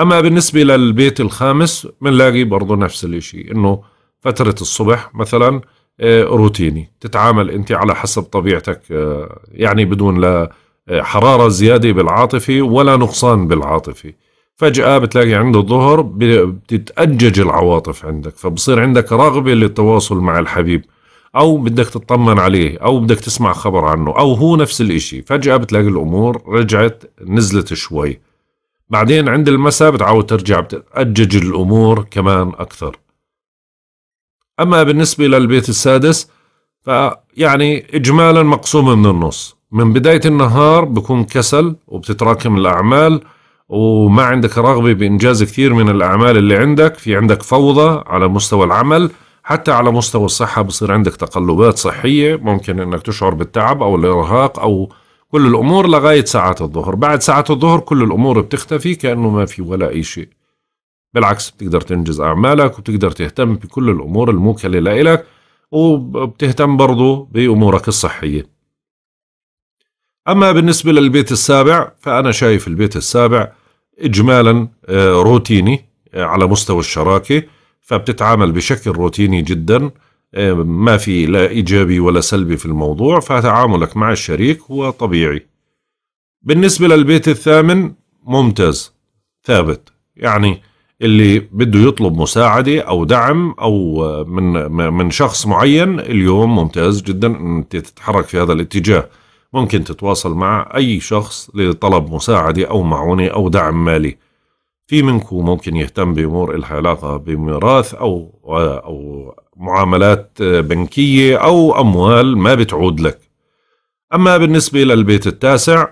[SPEAKER 1] أما بالنسبة للبيت الخامس بنلاقي برضه نفس الشيء إنه فترة الصبح مثلا آه، روتيني تتعامل أنت على حسب طبيعتك آه، يعني بدون لا آه، حرارة زيادة بالعاطفة ولا نقصان بالعاطفة فجأة بتلاقي عند الظهر بتتأجج العواطف عندك فبصير عندك رغبة للتواصل مع الحبيب أو بدك تطمن عليه أو بدك تسمع خبر عنه أو هو نفس الإشي فجأة بتلاقي الأمور رجعت نزلت شوي بعدين عند المساء بتعود ترجع بتأجج الأمور كمان أكثر أما بالنسبة للبيت السادس فيعني إجمالا مقسوم من النص من بداية النهار بكون كسل وبتتراكم الأعمال وما عندك رغبة بإنجاز كثير من الأعمال اللي عندك في عندك فوضى على مستوى العمل حتى على مستوى الصحة بصير عندك تقلبات صحية ممكن أنك تشعر بالتعب أو الإرهاق أو كل الأمور لغاية ساعات الظهر بعد ساعات الظهر كل الأمور بتختفي كأنه ما في ولا أي شيء بالعكس بتقدر تنجز أعمالك وبتقدر تهتم بكل الأمور الموكلة لإلك وبتهتم برضو بأمورك الصحية أما بالنسبة للبيت السابع فأنا شايف البيت السابع إجمالا آه، روتيني آه، على مستوى الشراكة فبتتعامل بشكل روتيني جدا آه، ما في لا إيجابي ولا سلبي في الموضوع فتعاملك مع الشريك هو طبيعي بالنسبة للبيت الثامن ممتاز ثابت يعني اللي بده يطلب مساعدة أو دعم أو من, من شخص معين اليوم ممتاز جدا أنت تتحرك في هذا الاتجاه ممكن تتواصل مع أي شخص لطلب مساعدة أو معونة أو دعم مالي في منكم ممكن يهتم بأمور الحلاقة بميراث أو, أو معاملات آه، بنكية أو أموال ما بتعود لك أما بالنسبة للبيت التاسع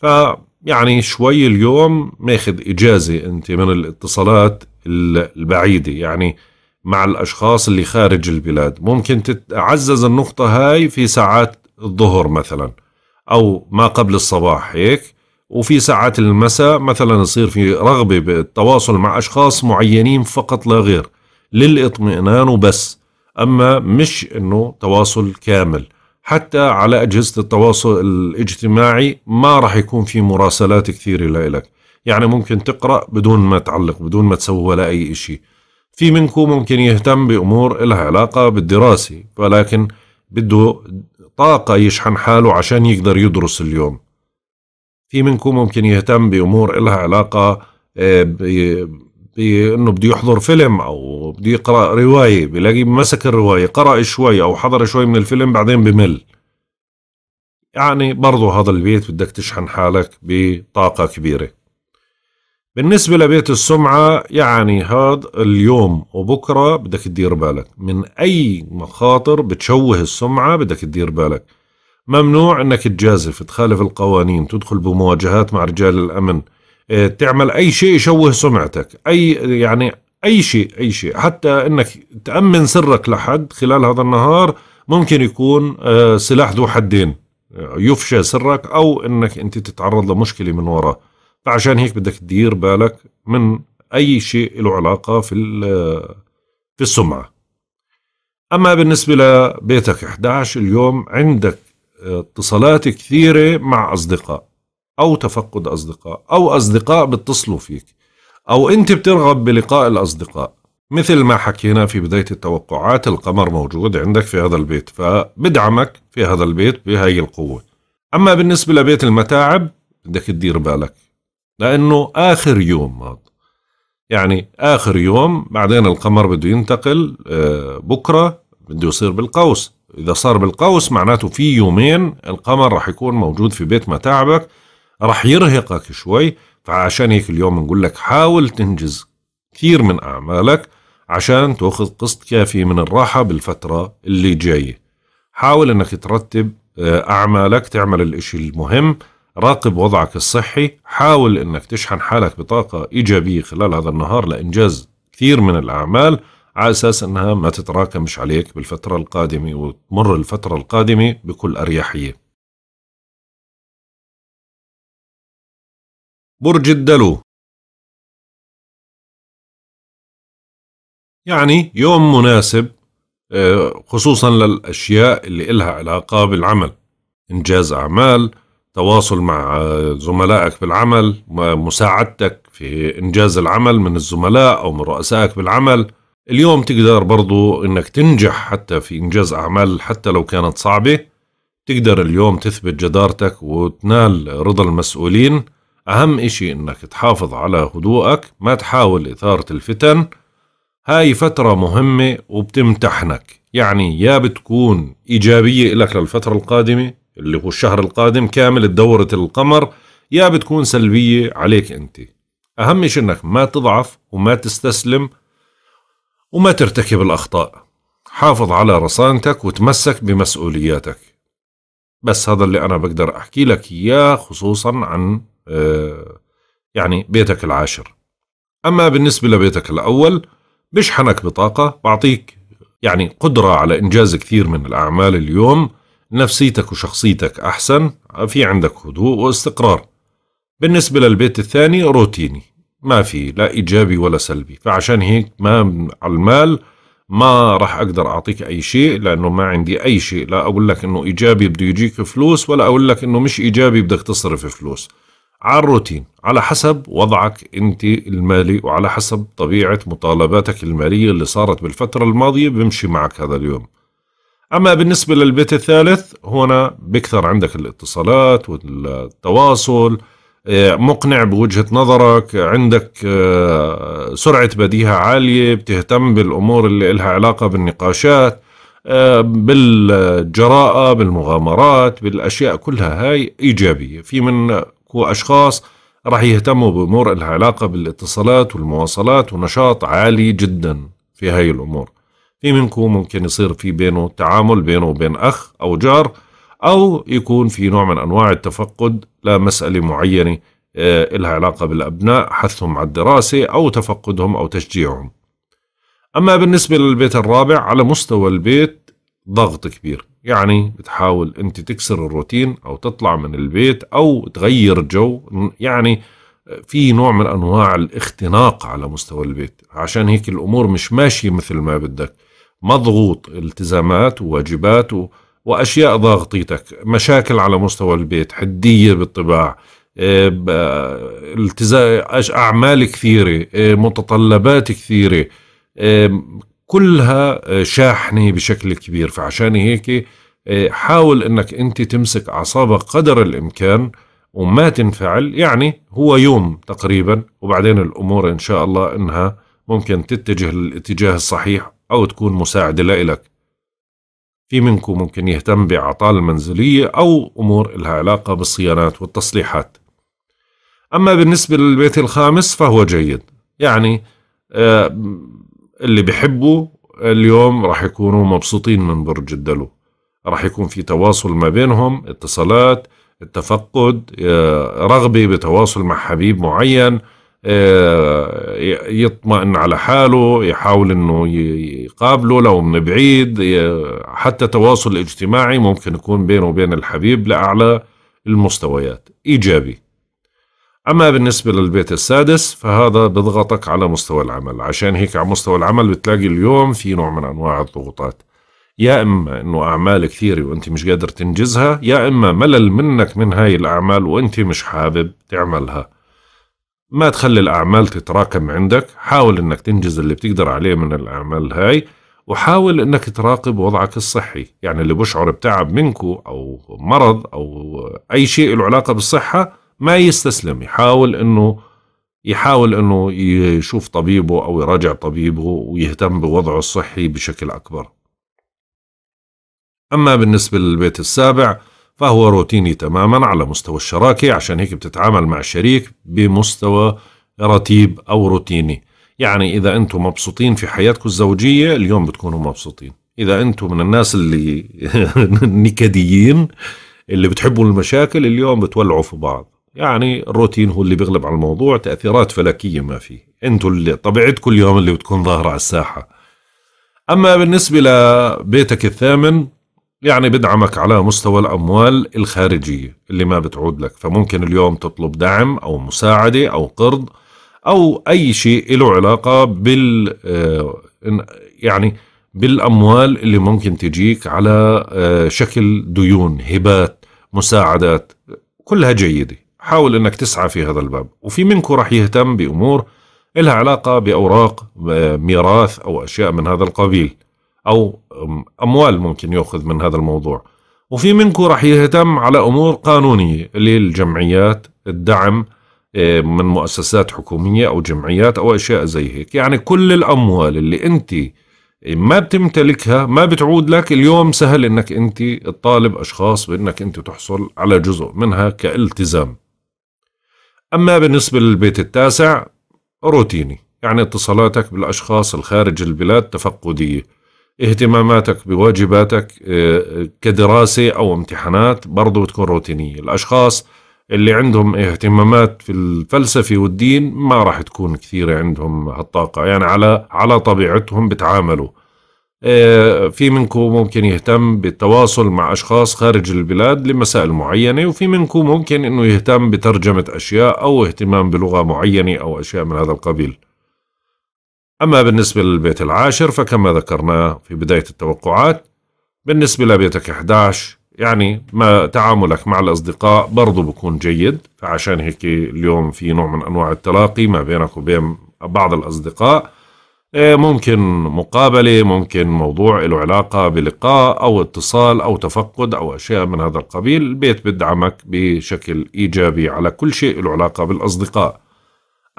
[SPEAKER 1] فيعني شوي اليوم ماخذ إجازة أنت من الاتصالات البعيدة يعني مع الأشخاص اللي خارج البلاد ممكن تتعزز النقطة هاي في ساعات الظهر مثلا أو ما قبل الصباح هيك وفي ساعات المساء مثلا يصير في رغبة بالتواصل مع أشخاص معينين فقط لا غير للاطمئنان وبس أما مش أنه تواصل كامل حتى على أجهزة التواصل الاجتماعي ما راح يكون في مراسلات كثيرة لإلك يعني ممكن تقرأ بدون ما تعلق بدون ما تسوي ولا أي شيء في منكم ممكن يهتم بأمور لها علاقة بالدراسة ولكن بده طاقة يشحن حاله عشان يقدر يدرس اليوم في منكم ممكن يهتم بأمور لها علاقة آه، بانه بده يحضر فيلم او بده يقرا روايه بلاقي مسك الروايه قرا شوي او حضر شوي من الفيلم بعدين بمل يعني برضه هذا البيت بدك تشحن حالك بطاقة كبيرة بالنسبة لبيت السمعة يعني هذا اليوم وبكرة بدك تدير بالك من أي مخاطر بتشوه السمعة بدك تدير بالك ممنوع أنك تجازف تخالف القوانين تدخل بمواجهات مع رجال الأمن آه، تعمل اي شيء يشوه سمعتك اي يعني اي شيء اي شيء حتى انك تامن سرك لحد خلال هذا النهار ممكن يكون آه، سلاح ذو حدين آه، يفشى سرك او انك انت تتعرض لمشكله من وراه فعشان هيك بدك تدير بالك من اي شيء له علاقه في في السمعه اما بالنسبه لبيتك 11 اليوم عندك اتصالات كثيره مع اصدقاء او تفقد اصدقاء او اصدقاء بيتصلوا فيك او انت بترغب بلقاء الاصدقاء مثل ما حكينا في بداية التوقعات القمر موجود عندك في هذا البيت فبدعمك في هذا البيت بهاي القوة أما بالنسبة لبيت المتاعب بدك تدير بالك لأنه آخر يوم ماض يعني آخر يوم بعدين القمر بده ينتقل آه، بكرة بده يصير بالقوس إذا صار بالقوس معناته في يومين القمر رح يكون موجود في بيت متاعبك راح يرهقك شوي فعشان هيك اليوم نقول لك حاول تنجز كثير من أعمالك عشان تأخذ قسط كافي من الراحة بالفترة اللي جاية حاول أنك ترتب آه، أعمالك تعمل الإشي المهم راقب وضعك الصحي حاول أنك تشحن حالك بطاقة إيجابية خلال هذا النهار لإنجاز كثير من الأعمال على أساس أنها ما تتراكمش عليك بالفترة القادمة وتمر الفترة القادمة بكل أريحية
[SPEAKER 2] برج الدلو يعني يوم مناسب
[SPEAKER 1] آه، خصوصا للأشياء اللي إلها علاقة بالعمل إنجاز أعمال تواصل مع آه، زملائك بالعمل مساعدتك في إنجاز العمل من الزملاء أو من رؤسائك بالعمل اليوم تقدر برضو إنك تنجح حتى في إنجاز أعمال حتى لو كانت صعبة تقدر اليوم تثبت جدارتك وتنال رضا المسؤولين أهم إشي إنك تحافظ على هدوءك ما تحاول إثارة الفتن هاي فترة مهمة وبتمتحنك يعني يا بتكون إيجابية إلك للفترة القادمة اللي هو الشهر القادم كامل دورة القمر يا بتكون سلبية عليك أنت أهم شيء إنك ما تضعف وما تستسلم وما ترتكب الأخطاء حافظ على رصانتك وتمسك بمسؤولياتك بس هذا اللي أنا بقدر أحكي لك إياه خصوصا عن آه، يعني بيتك العاشر أما بالنسبة لبيتك الأول بشحنك بطاقة بعطيك يعني قدرة على إنجاز كثير من الأعمال اليوم نفسيتك وشخصيتك أحسن في عندك هدوء واستقرار بالنسبة للبيت الثاني روتيني ما في لا إيجابي ولا سلبي فعشان هيك ما على المال ما راح أقدر أعطيك أي شيء لأنه ما عندي أي شيء لا أقول لك أنه إيجابي بده يجيك فلوس ولا أقول لك أنه مش إيجابي بدك تصرف فلوس على الروتين على حسب وضعك انت المالي وعلى حسب طبيعة مطالباتك المالية اللي صارت بالفترة الماضية بمشي معك هذا اليوم أما بالنسبة للبيت الثالث هنا بكثر عندك الاتصالات والتواصل آه، مقنع بوجهة نظرك عندك آه، سرعة بديهة عالية بتهتم بالأمور اللي إلها علاقة بالنقاشات آه، بالجراءة بالمغامرات بالأشياء كلها هاي إيجابية في من وأشخاص راح يهتموا بأمور لها علاقة بالاتصالات والمواصلات ونشاط عالي جدا في هاي الأمور في منكم ممكن يصير في بينه تعامل بينه وبين أخ أو جار أو يكون في نوع من أنواع التفقد لمسألة معينة إلها آه، علاقة بالأبناء حثهم على الدراسة أو تفقدهم أو تشجيعهم أما بالنسبة للبيت الرابع على مستوى البيت ضغط كبير يعني بتحاول انت تكسر الروتين او تطلع من البيت او تغير جو يعني في نوع من انواع الاختناق على مستوى البيت عشان هيك الامور مش ماشيه مثل ما بدك مضغوط التزامات وواجبات و... واشياء ضاغطيتك مشاكل على مستوى البيت حديه بالطباع آه، التزا... اعمال كثيره آه، متطلبات كثيره كلها آه، شاحنة بشكل كبير فعشان هيك آه، حاول انك انت تمسك اعصابك قدر الامكان وما تنفعل يعني هو يوم تقريبا وبعدين الامور ان شاء الله انها ممكن تتجه للاتجاه الصحيح او تكون مساعدة لإلك في منكم ممكن يهتم بأعطال منزلية أو أمور لها علاقة بالصيانات والتصليحات أما بالنسبة للبيت الخامس فهو جيد يعني آه، اللي بيحبوا اليوم راح يكونوا مبسوطين من برج الدلو راح يكون في تواصل ما بينهم اتصالات التفقد آه، رغبة بتواصل مع حبيب معين آه، يطمئن على حاله يحاول انه يقابله لو من بعيد حتى تواصل اجتماعي ممكن يكون بينه وبين الحبيب لأعلى المستويات إيجابي أما بالنسبة للبيت السادس فهذا بضغطك على مستوى العمل عشان هيك على مستوى العمل بتلاقي اليوم في نوع من أنواع الضغوطات يا إما أنه أعمال كثيرة وأنت مش قادر تنجزها يا إما ملل منك من هاي الأعمال وأنت مش حابب تعملها ما تخلي الأعمال تتراكم عندك حاول أنك تنجز اللي بتقدر عليه من الأعمال هاي وحاول انك تراقب وضعك الصحي يعني اللي بشعر بتعب منكو او مرض او اي شيء له علاقه بالصحه ما يستسلم يحاول انه يحاول انه يشوف طبيبه او يراجع طبيبه ويهتم بوضعه الصحي بشكل اكبر. اما بالنسبه للبيت السابع فهو روتيني تماما على مستوى الشراكه عشان هيك بتتعامل مع الشريك بمستوى رتيب او روتيني. يعني اذا انتم مبسوطين في حياتكم الزوجيه اليوم بتكونوا مبسوطين. اذا انتم من الناس اللي نكديين اللي بتحبوا المشاكل اليوم بتولعوا في بعض. يعني الروتين هو اللي بيغلب على الموضوع تأثيرات فلكية ما فيه انتوا اللي طبيعتكم اليوم اللي بتكون ظاهرة على الساحة أما بالنسبة لبيتك الثامن يعني بدعمك على مستوى الأموال الخارجية اللي ما بتعود لك فممكن اليوم تطلب دعم أو مساعدة أو قرض أو أي شيء له علاقة بال آه، يعني بالأموال اللي ممكن تجيك على آه، شكل ديون هبات مساعدات كلها جيدة حاول أنك تسعى في هذا الباب وفي منكم راح يهتم بأمور لها علاقة بأوراق آه، ميراث أو أشياء من هذا القبيل أو أموال ممكن يأخذ من هذا الموضوع وفي منكم راح يهتم على أمور قانونية اللي الجمعيات الدعم آه، من مؤسسات حكومية أو جمعيات أو أشياء زي هيك يعني كل الأموال اللي أنت ما بتمتلكها ما بتعود لك اليوم سهل أنك أنت تطالب أشخاص بأنك أنت تحصل على جزء منها كالتزام أما بالنسبة للبيت التاسع روتيني يعني اتصالاتك بالأشخاص الخارج البلاد تفقدية اهتماماتك بواجباتك آه، كدراسة أو امتحانات برضو بتكون روتينية الأشخاص اللي عندهم اهتمامات في الفلسفة والدين ما راح تكون كثيرة عندهم هالطاقة يعني على على طبيعتهم بتعاملوا آه، في منكم ممكن يهتم بالتواصل مع أشخاص خارج البلاد لمسائل معينة وفي منكم ممكن أنه يهتم بترجمة أشياء أو اهتمام بلغة معينة أو أشياء من هذا القبيل أما بالنسبة للبيت العاشر فكما ذكرنا في بداية التوقعات بالنسبة لبيتك 11 يعني ما تعاملك مع الأصدقاء برضو بكون جيد فعشان هيك اليوم في نوع من أنواع التلاقي ما بينك وبين بعض الأصدقاء إيه، ممكن مقابلة ممكن موضوع له علاقة بلقاء أو اتصال أو تفقد أو أشياء من هذا القبيل البيت بدعمك بشكل إيجابي على كل شيء له علاقة بالأصدقاء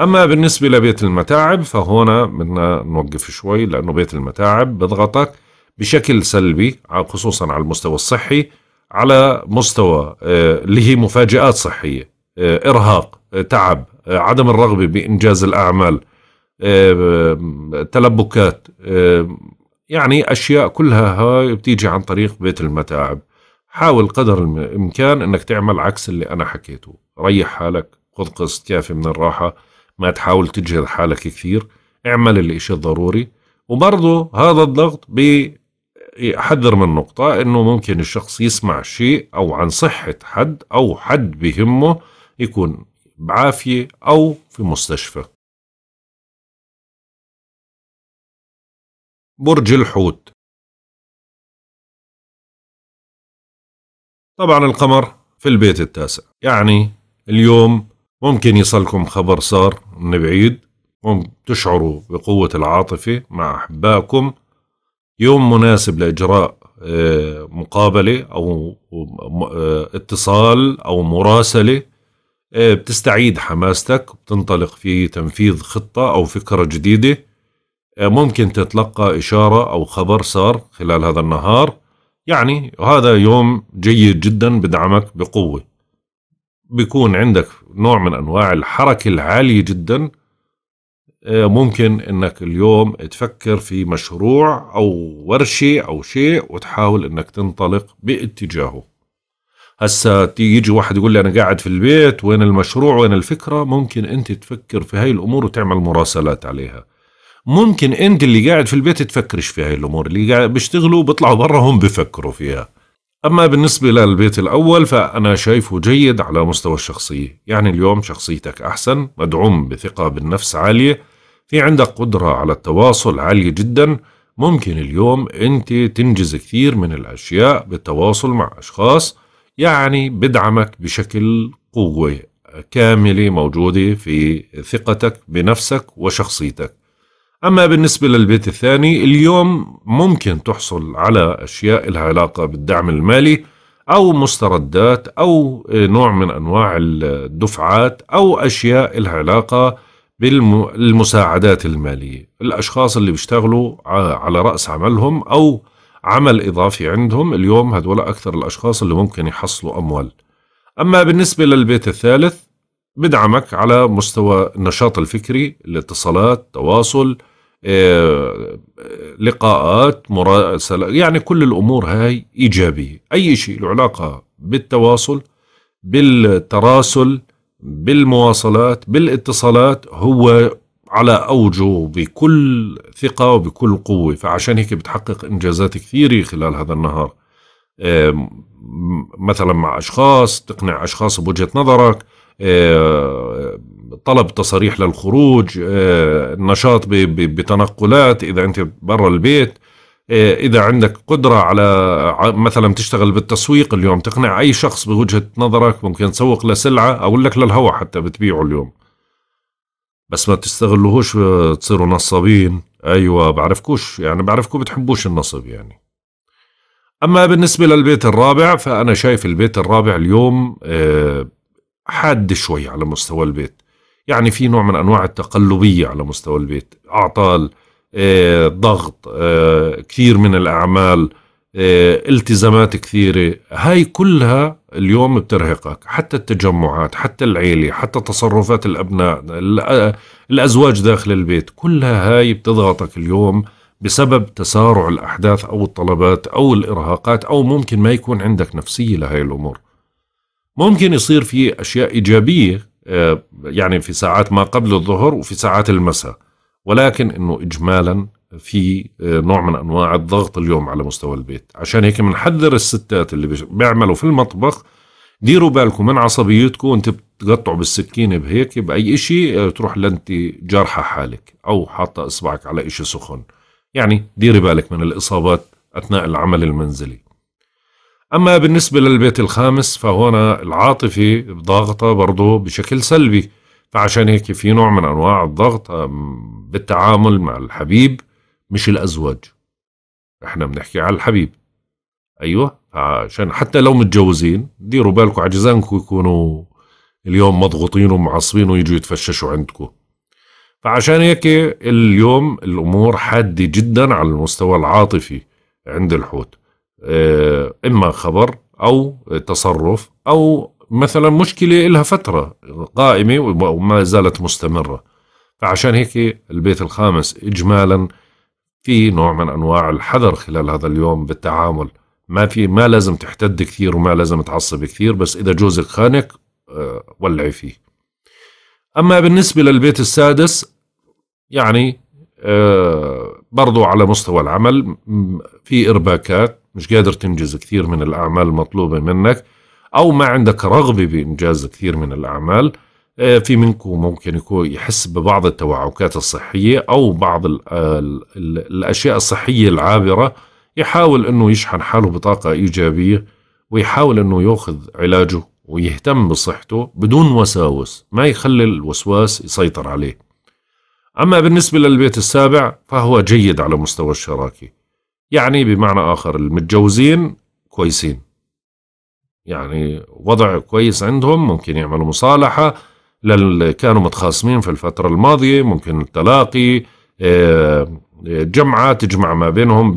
[SPEAKER 1] أما بالنسبة لبيت المتاعب فهنا بدنا نوقف شوي لأنه بيت المتاعب بضغطك بشكل سلبي خصوصا على المستوى الصحي على مستوى إيه، اللي هي مفاجآت صحية إيه، إرهاق تعب عدم الرغبة بإنجاز الأعمال آه، تلبكات آه، يعني أشياء كلها هاي بتيجي عن طريق بيت المتاعب حاول قدر الإمكان أنك تعمل عكس اللي أنا حكيته ريح حالك خذ قسط كافي من الراحة ما تحاول تجهد حالك كثير اعمل الإشي الضروري وبرضه هذا الضغط بيحذر من نقطة أنه ممكن الشخص يسمع شيء أو عن صحة حد أو حد بهمه يكون بعافية أو في مستشفى
[SPEAKER 2] برج الحوت طبعا القمر في البيت
[SPEAKER 1] التاسع يعني اليوم ممكن يصلكم خبر صار من بعيد تشعروا بقوة العاطفة مع أحبائكم يوم مناسب لإجراء آه، مقابلة أو آه، اتصال أو مراسلة آه، بتستعيد حماستك بتنطلق في تنفيذ خطة أو فكرة جديدة آه، ممكن تتلقى إشارة أو خبر صار خلال هذا النهار يعني هذا يوم جيد جدا بدعمك بقوة بيكون عندك نوع من أنواع الحركة العالية جدا آه، ممكن أنك اليوم تفكر في مشروع أو ورشة أو شيء وتحاول أنك تنطلق باتجاهه هسا تيجي واحد يقول لي أنا قاعد في البيت وين المشروع وين الفكرة ممكن أنت تفكر في هاي الأمور وتعمل مراسلات عليها ممكن انت اللي قاعد في البيت تفكرش في هاي الامور اللي قاعد بيشتغلوا بيطلعوا برا هم بفكروا فيها اما بالنسبه للبيت الاول فانا شايفه جيد على مستوى الشخصيه يعني اليوم شخصيتك احسن مدعوم بثقه بالنفس عاليه في عندك قدره على التواصل عاليه جدا ممكن اليوم انت تنجز كثير من الاشياء بالتواصل مع اشخاص يعني بدعمك بشكل قوه كامله موجوده في ثقتك بنفسك وشخصيتك أما بالنسبة للبيت الثاني اليوم ممكن تحصل على أشياء لها علاقة بالدعم المالي أو مستردات أو نوع من أنواع الدفعات أو أشياء لها علاقة بالمساعدات المالية الأشخاص اللي بيشتغلوا على رأس عملهم أو عمل إضافي عندهم اليوم هدول أكثر الأشخاص اللي ممكن يحصلوا أموال أما بالنسبة للبيت الثالث بدعمك على مستوى النشاط الفكري الاتصالات تواصل آه، آه، لقاءات مراسلة يعني كل الأمور هاي إيجابية أي شيء له علاقة بالتواصل بالتراسل بالمواصلات بالاتصالات هو على أوجه بكل ثقة وبكل قوة فعشان هيك بتحقق إنجازات كثيرة خلال هذا النهار آه، مثلا مع أشخاص تقنع أشخاص بوجهة نظرك طلب تصاريح للخروج النشاط آه، بتنقلات اذا انت برا البيت آه، اذا عندك قدره على مثلا تشتغل بالتسويق اليوم تقنع اي شخص بوجهه نظرك ممكن تسوق لسلعه اقول لك للهوا حتى بتبيعه اليوم بس ما تستغلوهوش آه، تصيروا نصابين ايوه بعرفكوش يعني بعرفكم بتحبوش النصب يعني اما بالنسبه للبيت الرابع فانا شايف البيت الرابع اليوم حاد شوي على مستوى البيت يعني في نوع من انواع التقلبيه على مستوى البيت اعطال آه، ضغط آه، كثير من الاعمال آه، التزامات كثيره هاي كلها اليوم بترهقك حتى التجمعات حتى العيله حتى تصرفات الابناء الازواج داخل البيت كلها هاي بتضغطك اليوم بسبب تسارع الاحداث او الطلبات او الارهاقات او ممكن ما يكون عندك نفسيه لهي الامور ممكن يصير في اشياء ايجابيه آه، يعني في ساعات ما قبل الظهر وفي ساعات المساء ولكن انه اجمالا في آه، نوع من انواع الضغط اليوم على مستوى البيت عشان هيك بنحذر الستات اللي بيعملوا في المطبخ ديروا بالكم من عصبيتكم وانت بتقطعوا بالسكينة بهيك بأي إشي آه، تروح لأنت جارحة حالك أو حاطة إصبعك على إشي سخن يعني ديري بالك من الإصابات أثناء العمل المنزلي أما بالنسبة للبيت الخامس فهنا العاطفة ضاغطة برضه بشكل سلبي فعشان هيك في نوع من أنواع الضغط بالتعامل مع الحبيب مش الأزواج احنا بنحكي على الحبيب أيوة عشان حتى لو متجوزين ديروا بالكم عجزانكم يكونوا اليوم مضغوطين ومعصبين ويجوا يتفششوا عندكم فعشان هيك اليوم الأمور حادة جدا على المستوى العاطفي عند الحوت آه، إما خبر أو تصرف أو مثلا مشكلة لها فترة قائمة وما زالت مستمرة فعشان هيك البيت الخامس إجمالا في نوع من أنواع الحذر خلال هذا اليوم بالتعامل ما في ما لازم تحتد كثير وما لازم تعصب كثير بس إذا جوزك خانك آه، ولعي فيه أما بالنسبة للبيت السادس يعني آه، برضو على مستوى العمل في إرباكات مش قادر تنجز كثير من الأعمال المطلوبة منك أو ما عندك رغبة بإنجاز كثير من الأعمال آه، في منكم ممكن يكون يحس ببعض التوعكات الصحية أو بعض الـ الـ الـ الأشياء الصحية العابرة يحاول أنه يشحن حاله بطاقة إيجابية ويحاول أنه يأخذ علاجه ويهتم بصحته بدون وساوس ما يخلي الوسواس يسيطر عليه أما بالنسبة للبيت السابع فهو جيد على مستوى الشراكة يعني بمعنى آخر المتجوزين كويسين يعني وضع كويس عندهم ممكن يعملوا مصالحة للي كانوا متخاصمين في الفترة الماضية ممكن التلاقي آه، جمعة تجمع ما بينهم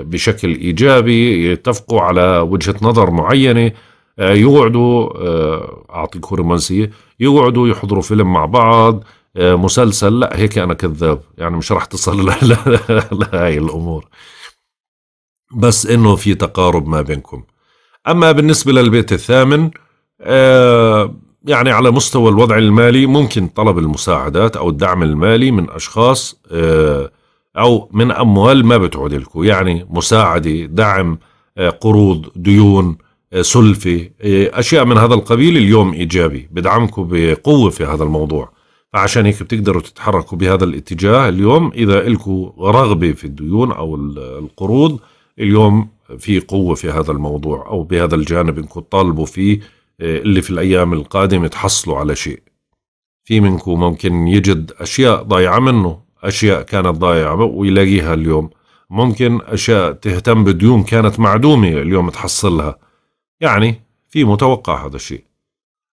[SPEAKER 1] بشكل إيجابي يتفقوا على وجهة نظر معينة آه، يقعدوا آه، أعطيك رومانسية يقعدوا يحضروا فيلم مع بعض مسلسل لا هيك أنا كذاب يعني مش راح تصل لهي الأمور بس انه في تقارب ما بينكم اما بالنسبه للبيت الثامن آه يعني على مستوى الوضع المالي ممكن طلب المساعدات او الدعم المالي من اشخاص آه او من اموال ما بتعود لكم يعني مساعده دعم آه قروض ديون آه، سلفه آه، اشياء من هذا القبيل اليوم ايجابي بدعمكم بقوه في هذا الموضوع فعشان هيك بتقدروا تتحركوا بهذا الاتجاه اليوم اذا لكم رغبه في الديون او القروض اليوم في قوة في هذا الموضوع أو بهذا الجانب إنكم تطالبوا فيه آه، اللي في الأيام القادمة تحصلوا على شيء في منكم ممكن يجد أشياء ضايعة منه أشياء كانت ضايعة ويلاقيها اليوم ممكن أشياء تهتم بديون كانت معدومة اليوم تحصلها يعني في متوقع هذا الشيء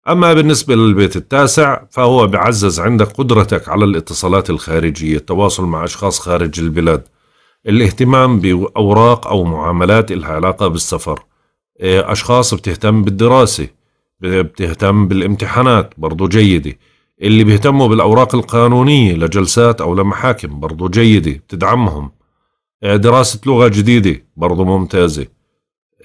[SPEAKER 1] أما بالنسبة للبيت التاسع فهو بعزز عندك قدرتك على الاتصالات الخارجية التواصل مع أشخاص خارج البلاد الاهتمام بأوراق أو معاملات إلها علاقة بالسفر إيه، أشخاص بتهتم بالدراسة بتهتم بالامتحانات برضو جيدة اللي بيهتموا بالأوراق القانونية لجلسات أو لمحاكم برضو جيدة بتدعمهم إيه، دراسة لغة جديدة برضو ممتازة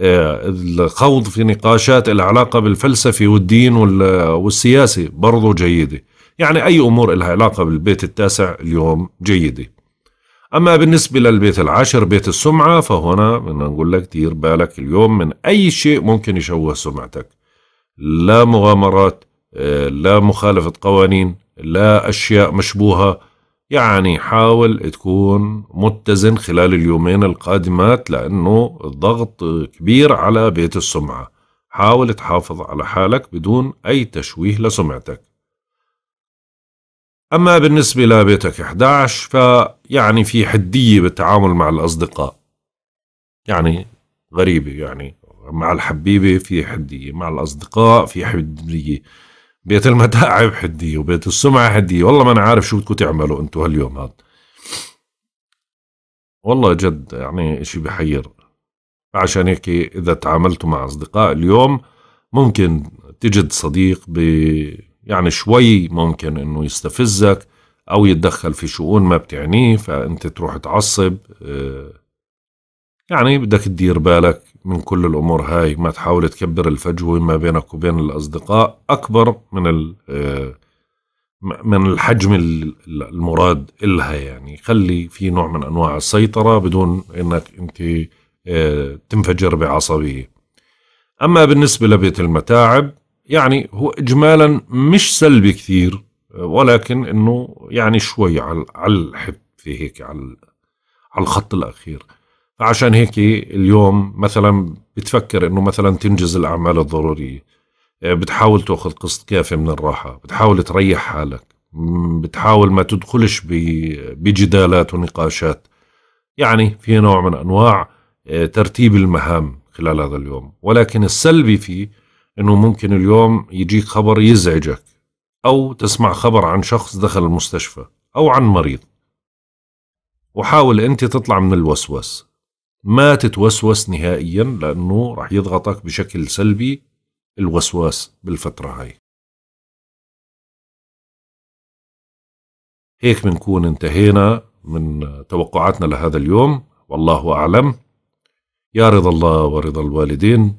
[SPEAKER 1] إيه، الخوض في نقاشات العلاقة بالفلسفة والدين والسياسة برضو جيدة يعني أي أمور لها علاقة بالبيت التاسع اليوم جيدة أما بالنسبة للبيت العاشر بيت السمعة فهنا بدنا نقول لك دير بالك اليوم من أي شيء ممكن يشوه سمعتك لا مغامرات لا مخالفة قوانين لا أشياء مشبوهة يعني حاول تكون متزن خلال اليومين القادمات لأنه الضغط كبير على بيت السمعة حاول تحافظ على حالك بدون أي تشويه لسمعتك أما بالنسبة لبيتك 11 فيعني في حدية بالتعامل مع الأصدقاء يعني غريبة يعني مع الحبيبة في حدية مع الأصدقاء في حدية بيت المتاعب حدية وبيت السمعة حدية والله ما أنا عارف شو بدكم تعملوا أنتم هاليوم هذا والله جد يعني إشي بحير عشان هيك إذا تعاملتوا مع أصدقاء اليوم ممكن تجد صديق ب يعني شوي ممكن انه يستفزك او يتدخل في شؤون ما بتعنيه فانت تروح تعصب آه، يعني بدك تدير بالك من كل الامور هاي ما تحاول تكبر الفجوه ما بينك وبين الاصدقاء اكبر من آه، من الحجم المراد إلها يعني خلي في نوع من أنواع السيطرة بدون أنك أنت آه، تنفجر بعصبية أما بالنسبة لبيت المتاعب يعني هو اجمالا مش سلبي كثير ولكن انه يعني شوي على على الحب في هيك على على الخط الاخير فعشان هيك اليوم مثلا بتفكر انه مثلا تنجز الاعمال الضروريه آه، بتحاول تاخذ قسط كافي من الراحه بتحاول تريح حالك بتحاول ما تدخلش بجدالات ونقاشات يعني في نوع من انواع آه، ترتيب المهام خلال هذا اليوم ولكن السلبي فيه أنه ممكن اليوم يجيك خبر يزعجك أو تسمع خبر عن شخص دخل المستشفى أو عن مريض وحاول أنت تطلع من الوسوس ما تتوسوس نهائيا لأنه رح يضغطك بشكل سلبي الوسواس بالفترة
[SPEAKER 2] هاي هيك بنكون
[SPEAKER 1] انتهينا من توقعاتنا لهذا اليوم والله أعلم يا رضا الله ورضا الوالدين